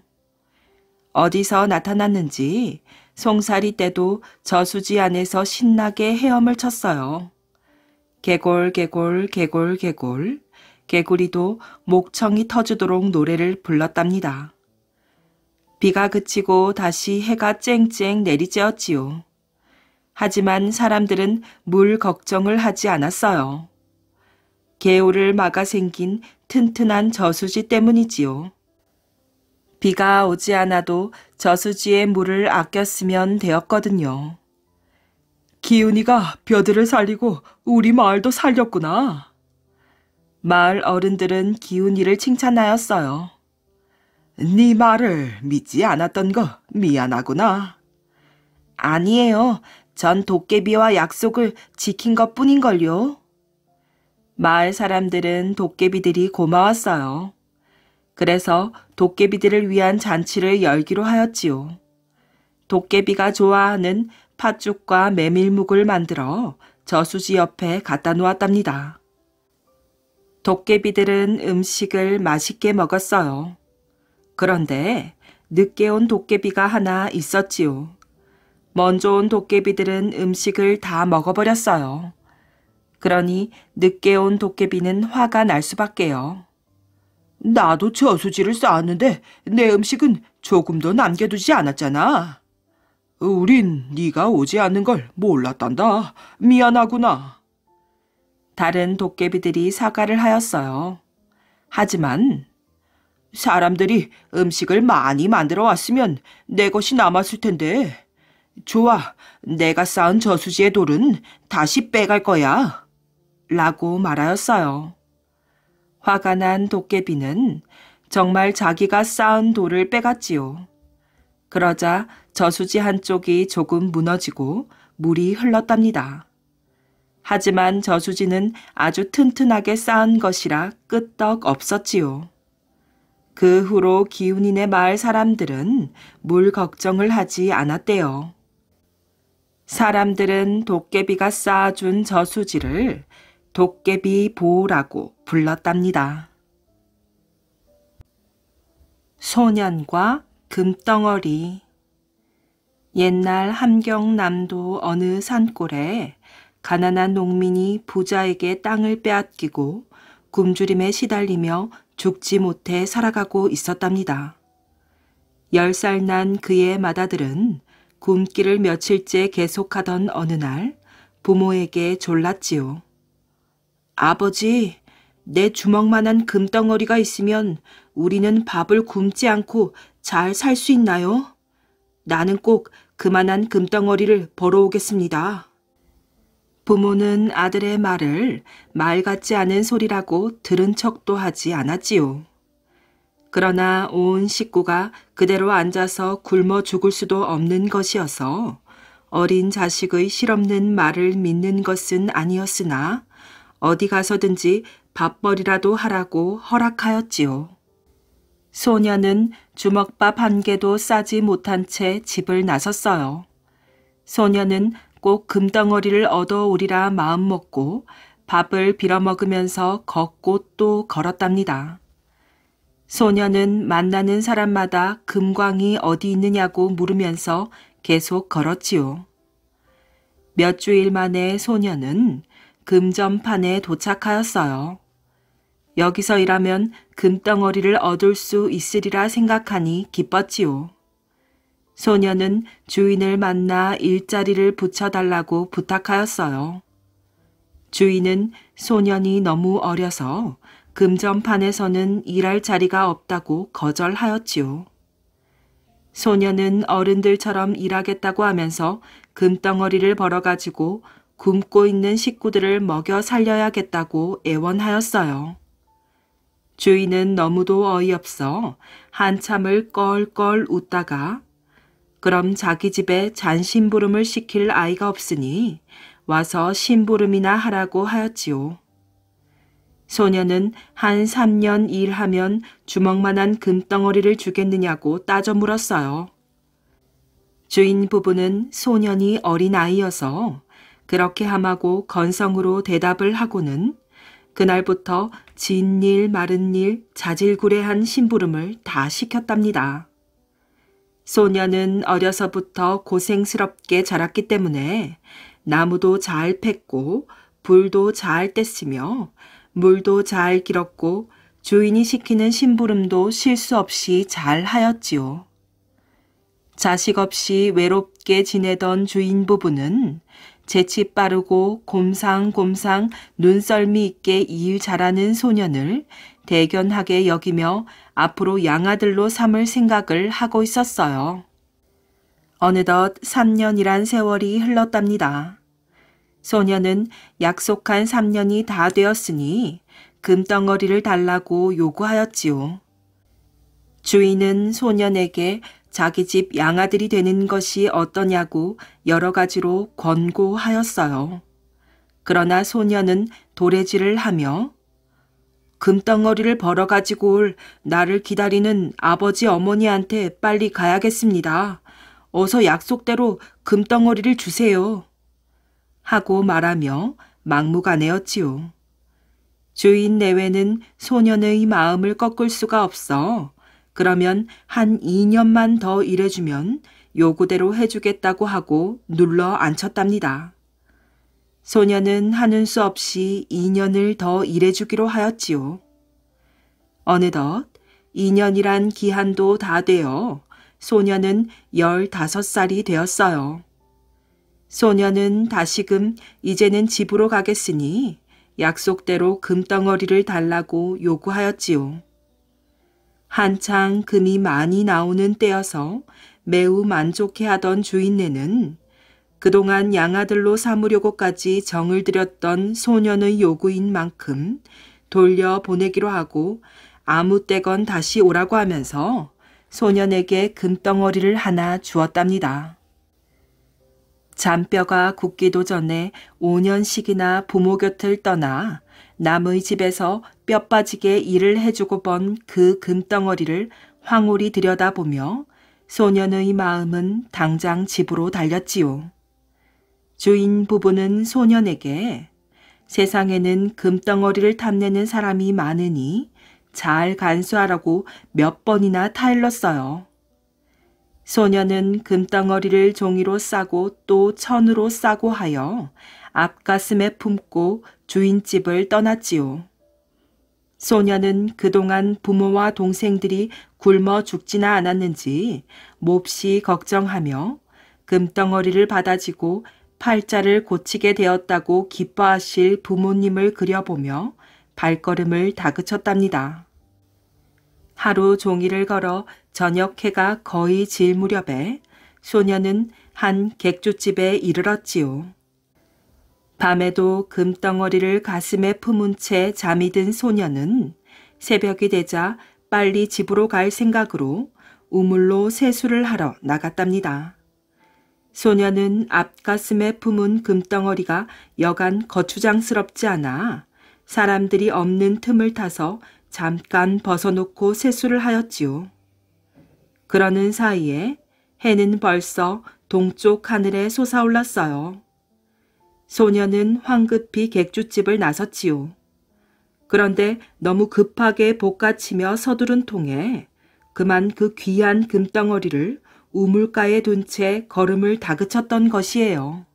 어디서 나타났는지 송사리 때도 저수지 안에서 신나게 헤엄을 쳤어요. 개골 개골 개골 개골 개구리도 목청이 터지도록 노래를 불렀답니다. 비가 그치고 다시 해가 쨍쨍 내리쬐었지요. 하지만 사람들은 물 걱정을 하지 않았어요. 개울을 막아 생긴 튼튼한 저수지 때문이지요. 비가 오지 않아도 저수지에 물을 아껴 쓰면 되었거든요. 기운이가 벼들을 살리고 우리 마을도 살렸구나. 마을 어른들은 기운이를 칭찬하였어요. 네 말을 믿지 않았던 거 미안하구나. 아니에요. 전 도깨비와 약속을 지킨 것 뿐인걸요. 마을 사람들은 도깨비들이 고마웠어요. 그래서 도깨비들을 위한 잔치를 열기로 하였지요. 도깨비가 좋아하는 팥죽과 메밀묵을 만들어 저수지 옆에 갖다 놓았답니다. 도깨비들은 음식을 맛있게 먹었어요. 그런데 늦게 온 도깨비가 하나 있었지요. 먼저 온 도깨비들은 음식을 다 먹어버렸어요. 그러니 늦게 온 도깨비는 화가 날 수밖에요. 나도 저수지를 쌓았는데 내 음식은 조금도 남겨두지 않았잖아. 우린 네가 오지 않는 걸 몰랐단다. 미안하구나. 다른 도깨비들이 사과를 하였어요. 하지만 사람들이 음식을 많이 만들어 왔으면 내 것이 남았을 텐데. 좋아, 내가 쌓은 저수지의 돌은 다시 빼갈 거야. 라고 말하였어요. 화가 난 도깨비는 정말 자기가 쌓은 돌을 빼갔지요. 그러자 저수지 한쪽이 조금 무너지고 물이 흘렀답니다. 하지만 저수지는 아주 튼튼하게 쌓은 것이라 끄떡 없었지요. 그 후로 기훈이네 마을 사람들은 물 걱정을 하지 않았대요. 사람들은 도깨비가 쌓아준 저수지를 도깨비 보라고 호 불렀답니다. 소년과 금덩어리 옛날 함경남도 어느 산골에 가난한 농민이 부자에게 땅을 빼앗기고 굶주림에 시달리며 죽지 못해 살아가고 있었답니다. 1 0살난 그의 맏아들은 굶기를 며칠째 계속하던 어느 날 부모에게 졸랐지요. 아버지, 내 주먹만한 금덩어리가 있으면 우리는 밥을 굶지 않고 잘 살 수 있나요? 나는 꼭 그만한 금덩어리를 벌어오겠습니다. 부모는 아들의 말을 말 같지 않은 소리라고 들은 척도 하지 않았지요. 그러나 온 식구가 그대로 앉아서 굶어 죽을 수도 없는 것이어서 어린 자식의 실없는 말을 믿는 것은 아니었으나 어디 가서든지 밥벌이라도 하라고 허락하였지요. 소녀는 주먹밥 한 개도 싸지 못한 채 집을 나섰어요. 소녀는 꼭 금덩어리를 얻어오리라 마음먹고 밥을 빌어먹으면서 걷고 또 걸었답니다. 소녀는 만나는 사람마다 금광이 어디 있느냐고 물으면서 계속 걸었지요. 몇 주일 만에 소녀는 금전판에 도착하였어요. 여기서 일하면 금덩어리를 얻을 수 있으리라 생각하니 기뻤지요. 소녀는 주인을 만나 일자리를 붙여달라고 부탁하였어요. 주인은 소년이 너무 어려서 금전판에서는 일할 자리가 없다고 거절하였지요. 소녀는 어른들처럼 일하겠다고 하면서 금덩어리를 벌어가지고 굶고 있는 식구들을 먹여 살려야겠다고 애원하였어요. 주인은 너무도 어이없어 한참을 껄껄 웃다가 그럼 자기 집에 잔심부름을 시킬 아이가 없으니 와서 심부름이나 하라고 하였지요. 소녀는 한 3년 일하면 주먹만한 금덩어리를 주겠느냐고 따져 물었어요. 주인 부부는 소년이 어린아이여서 그렇게 함하고 건성으로 대답을 하고는 그날부터 진 일, 마른 일, 자질구레한 심부름을 다 시켰답니다. 소녀는 어려서부터 고생스럽게 자랐기 때문에 나무도 잘 팼고 불도 잘 뗐으며 물도 잘 길었고 주인이 시키는 심부름도 실수 없이 잘 하였지요. 자식 없이 외롭게 지내던 주인 부부는 재치 빠르고 곰상곰상 눈썰미 있게 이유 잘하는 소년을 대견하게 여기며 앞으로 양아들로 삼을 생각을 하고 있었어요. 어느덧 3년이란 세월이 흘렀답니다. 소년은 약속한 3년이 다 되었으니 금덩어리를 달라고 요구하였지요. 주인은 소년에게 자기 집 양아들이 되는 것이 어떠냐고 여러 가지로 권고하였어요. 그러나 소녀는 도래질을 하며 금덩어리를 벌어가지고 올 나를 기다리는 아버지 어머니한테 빨리 가야겠습니다. 어서 약속대로 금덩어리를 주세요. 하고 말하며 막무가내였지요. 주인 내외는 소년의 마음을 꺾을 수가 없어 그러면 한 2년만 더 일해주면 요구대로 해주겠다고 하고 눌러 앉혔답니다. 소녀는 하는 수 없이 2년을 더 일해주기로 하였지요. 어느덧 2년이란 기한도 다 되어 소녀는 15살이 되었어요. 소녀는 다시금 이제는 집으로 가겠으니 약속대로 금덩어리를 달라고 요구하였지요. 한창 금이 많이 나오는 때여서 매우 만족해 하던 주인네는 그동안 양아들로 삼으려고까지 정을 들였던 소년의 요구인 만큼 돌려 보내기로 하고 아무 때건 다시 오라고 하면서 소년에게 금덩어리를 하나 주었답니다. 잔뼈가 굳기도 전에 5년씩이나 부모 곁을 떠나 남의 집에서 뼈 빠지게 일을 해주고 번 그 금덩어리를 황홀히 들여다보며 소년의 마음은 당장 집으로 달렸지요. 주인 부부는 소년에게 세상에는 금덩어리를 탐내는 사람이 많으니 잘 간수하라고 몇 번이나 타일렀어요. 소년은 금덩어리를 종이로 싸고 또 천으로 싸고 하여 앞가슴에 품고 주인집을 떠났지요. 소녀는 그동안 부모와 동생들이 굶어 죽지나 않았는지 몹시 걱정하며 금덩어리를 받아지고 팔자를 고치게 되었다고 기뻐하실 부모님을 그려보며 발걸음을 다그쳤답니다. 하루 종일을 걸어 저녁 해가 거의 질 무렵에 소녀는 한 객주집에 이르렀지요. 밤에도 금덩어리를 가슴에 품은 채 잠이 든 소녀는 새벽이 되자 빨리 집으로 갈 생각으로 우물로 세수를 하러 나갔답니다. 소녀는 앞가슴에 품은 금덩어리가 여간 거추장스럽지 않아 사람들이 없는 틈을 타서 잠깐 벗어놓고 세수를 하였지요. 그러는 사이에 해는 벌써 동쪽 하늘에 솟아올랐어요. 소녀는 황급히 객주집을 나섰지요. 그런데 너무 급하게 볶아치며 서두른 통에 그만 그 귀한 금덩어리를 우물가에 둔 채 걸음을 다그쳤던 것이에요.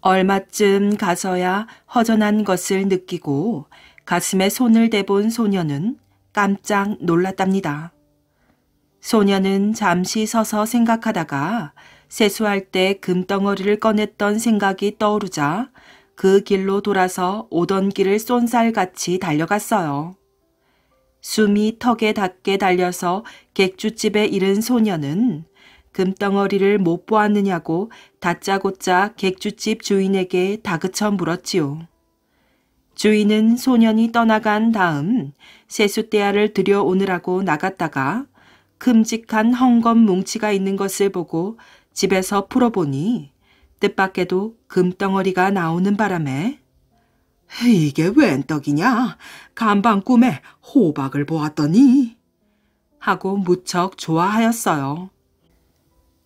얼마쯤 가서야 허전한 것을 느끼고 가슴에 손을 대본 소녀는 깜짝 놀랐답니다. 소녀는 잠시 서서 생각하다가 세수할 때 금덩어리를 꺼냈던 생각이 떠오르자 그 길로 돌아서 오던 길을 쏜살같이 달려갔어요. 숨이 턱에 닿게 달려서 객주집에 이른 소녀는 금덩어리를 못 보았느냐고 다짜고짜 객주집 주인에게 다그쳐 물었지요. 주인은 소년이 떠나간 다음 세숫대야를 들여오느라고 나갔다가 큼직한 헝검 뭉치가 있는 것을 보고 집에서 풀어보니 뜻밖에도 금덩어리가 나오는 바람에 이게 웬 떡이냐? 간밤 꿈에 호박을 보았더니 하고 무척 좋아하였어요.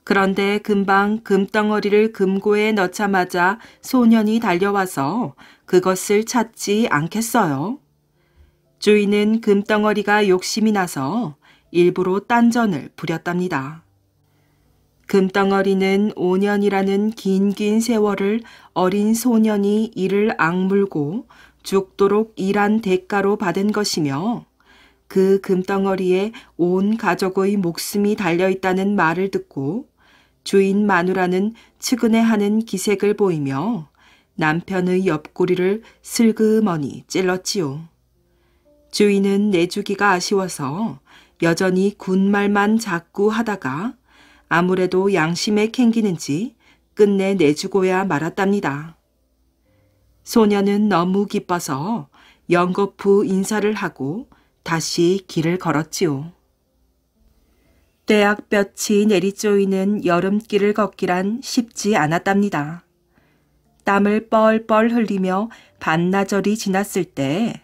그런데 금방 금덩어리를 금고에 넣자마자 소년이 달려와서 그것을 찾지 않겠어요. 주인은 금덩어리가 욕심이 나서 일부러 딴전을 부렸답니다. 금덩어리는 5년이라는 긴긴 세월을 어린 소년이 이를 악물고 죽도록 일한 대가로 받은 것이며 그 금덩어리에 온 가족의 목숨이 달려있다는 말을 듣고 주인 마누라는 측은해하는 기색을 보이며 남편의 옆구리를 슬그머니 찔렀지요. 주인은 내주기가 아쉬워서 여전히 군말만 자꾸 하다가 아무래도 양심에 캥기는지 끝내 내주고야 말았답니다. 소녀는 너무 기뻐서 연거푸 인사를 하고 다시 길을 걸었지요. 대학볕이 내리쪼이는 여름길을 걷기란 쉽지 않았답니다. 땀을 뻘뻘 흘리며 반나절이 지났을 때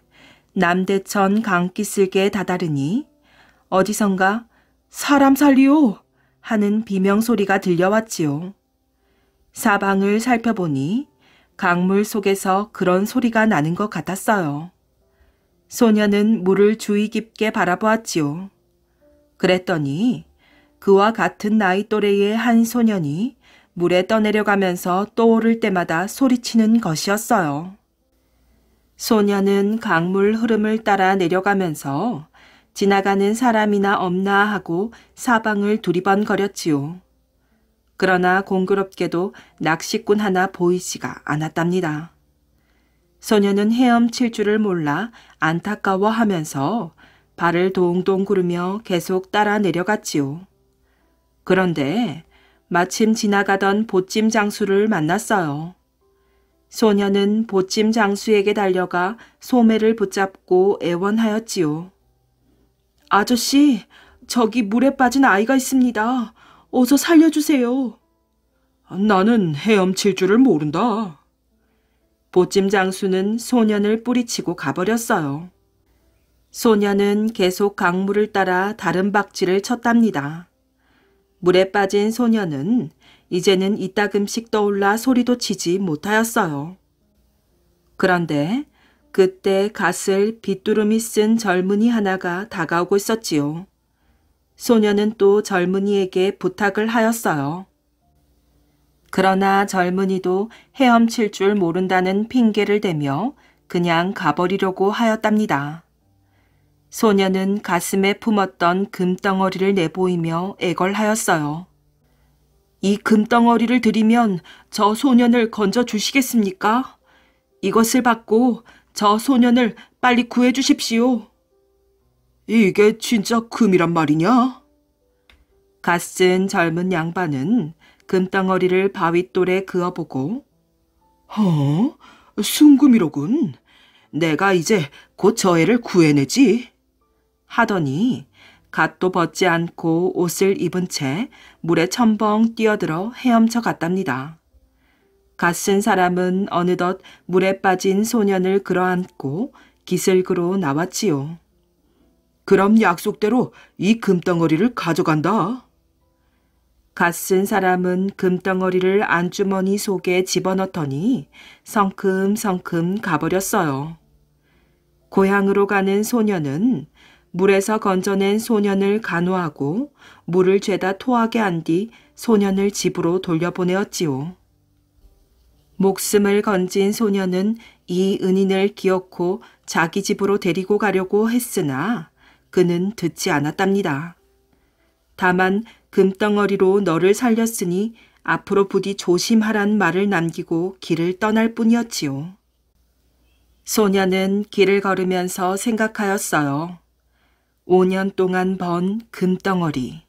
남대천 강기슭에 다다르니 어디선가 사람 살리오 하는 비명소리가 들려왔지요. 사방을 살펴보니 강물 속에서 그런 소리가 나는 것 같았어요. 소녀는 물을 주의 깊게 바라보았지요. 그랬더니 그와 같은 나이 또래의 한 소년이 물에 떠내려가면서 떠오를 때마다 소리치는 것이었어요. 소녀는 강물 흐름을 따라 내려가면서 지나가는 사람이나 없나 하고 사방을 두리번거렸지요. 그러나 공교롭게도 낚시꾼 하나 보이지가 않았답니다. 소녀는 헤엄칠 줄을 몰라 안타까워하면서 발을 동동 구르며 계속 따라 내려갔지요. 그런데 마침 지나가던 보찜 장수를 만났어요. 소녀는 보찜 장수에게 달려가 소매를 붙잡고 애원하였지요. 아저씨, 저기 물에 빠진 아이가 있습니다. 어서 살려주세요. 나는 헤엄칠 줄을 모른다. 보찜 장수는 소년을 뿌리치고 가버렸어요. 소년은 계속 강물을 따라 다른 박쥐를 쳤답니다. 물에 빠진 소년은 이제는 이따금씩 떠올라 소리도 치지 못하였어요. 그런데 그때 갓을 빗두름이 쓴 젊은이 하나가 다가오고 있었지요. 소녀는 또 젊은이에게 부탁을 하였어요. 그러나 젊은이도 헤엄칠 줄 모른다는 핑계를 대며 그냥 가버리려고 하였답니다. 소녀는 가슴에 품었던 금덩어리를 내보이며 애걸하였어요. 이 금덩어리를 드리면 저 소년을 건져 주시겠습니까? 이것을 받고 저 소년을 빨리 구해주십시오. 이게 진짜 금이란 말이냐? 가쓴 젊은 양반은 금덩어리를 바윗돌에 그어보고 어? 순금이로군. 내가 이제 곧 저 애를 구해내지. 하더니 갓도 벗지 않고 옷을 입은 채 물에 첨벙 뛰어들어 헤엄쳐 갔답니다. 갓쓴 사람은 어느덧 물에 빠진 소년을 끌어안고 기슭으로 나왔지요. 그럼 약속대로 이 금덩어리를 가져간다. 갓 쓴 사람은 금덩어리를 안주머니 속에 집어넣더니 성큼성큼 가버렸어요. 고향으로 가는 소년은 물에서 건져낸 소년을 간호하고 물을 죄다 토하게 한 뒤 소년을 집으로 돌려보내었지요. 목숨을 건진 소녀는 이 은인을 기어코 자기 집으로 데리고 가려고 했으나 그는 듣지 않았답니다. 다만 금덩어리로 너를 살렸으니 앞으로 부디 조심하란 말을 남기고 길을 떠날 뿐이었지요. 소녀는 길을 걸으면서 생각하였어요. 5년 동안 번 금덩어리.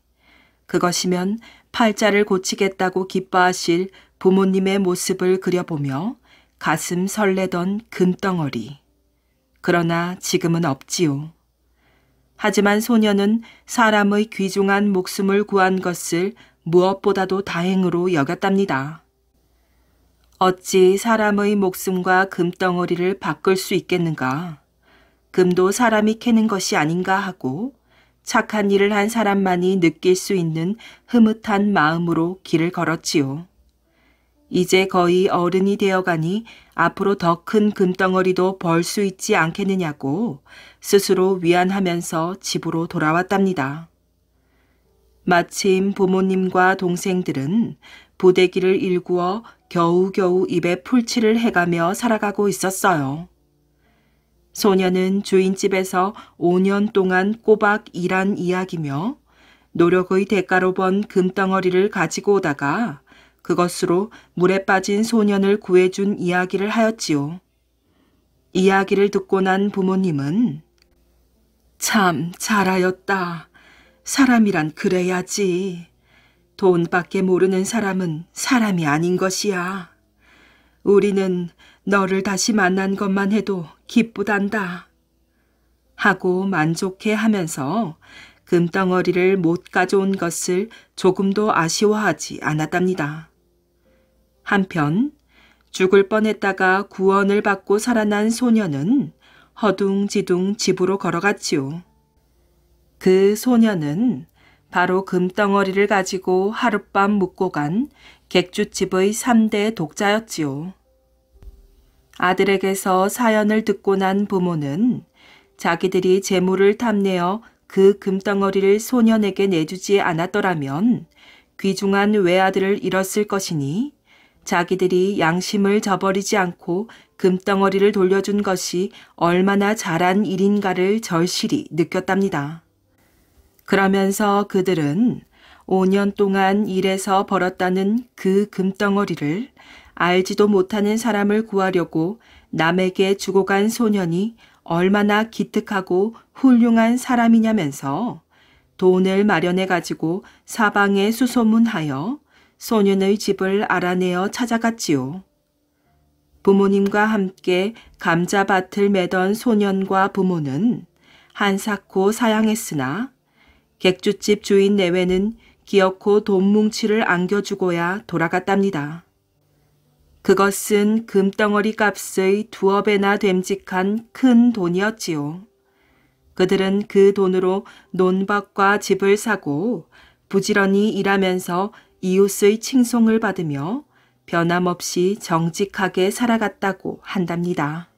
그것이면 팔자를 고치겠다고 기뻐하실 부모님의 모습을 그려보며 가슴 설레던 금덩어리. 그러나 지금은 없지요. 하지만 소녀는 사람의 귀중한 목숨을 구한 것을 무엇보다도 다행으로 여겼답니다. 어찌 사람의 목숨과 금덩어리를 바꿀 수 있겠는가? 금도 사람이 캐는 것이 아닌가 하고 착한 일을 한 사람만이 느낄 수 있는 흐뭇한 마음으로 길을 걸었지요. 이제 거의 어른이 되어가니 앞으로 더 큰 금덩어리도 벌 수 있지 않겠느냐고 스스로 위안하면서 집으로 돌아왔답니다. 마침 부모님과 동생들은 부대기를 일구어 겨우겨우 입에 풀칠을 해가며 살아가고 있었어요. 소녀는 주인집에서 5년 동안 꼬박 일한 이야기며 노력의 대가로 번 금덩어리를 가지고 오다가 그것으로 물에 빠진 소년을 구해준 이야기를 하였지요. 이야기를 듣고 난 부모님은 참 잘하였다. 사람이란 그래야지. 돈밖에 모르는 사람은 사람이 아닌 것이야. 우리는 너를 다시 만난 것만 해도 기쁘단다. 하고 만족해 하면서 금덩어리를 못 가져온 것을 조금도 아쉬워하지 않았답니다. 한편 죽을 뻔했다가 구원을 받고 살아난 소년은 허둥지둥 집으로 걸어갔지요. 그소년은 바로 금덩어리를 가지고 하룻밤 묵고 간 객주집의 3대 독자였지요. 아들에게서 사연을 듣고 난 부모는 자기들이 재물을 탐내어 그 금덩어리를 소년에게 내주지 않았더라면 귀중한 외아들을 잃었을 것이니 자기들이 양심을 저버리지 않고 금덩어리를 돌려준 것이 얼마나 잘한 일인가를 절실히 느꼈답니다. 그러면서 그들은 5년 동안 일해서 벌었다는 그 금덩어리를 알지도 못하는 사람을 구하려고 남에게 주고 간 소년이 얼마나 기특하고 훌륭한 사람이냐면서 돈을 마련해 가지고 사방에 수소문하여 소년의 집을 알아내어 찾아갔지요. 부모님과 함께 감자밭을 매던 소년과 부모는 한사코 사양했으나 객주집 주인 내외는 기어코 돈 뭉치를 안겨주고야 돌아갔답니다. 그것은 금덩어리 값의 두어 배나 됨직한 큰 돈이었지요. 그들은 그 돈으로 논밭과 집을 사고 부지런히 일하면서 이웃의 칭송을 받으며 변함없이 정직하게 살아갔다고 한답니다.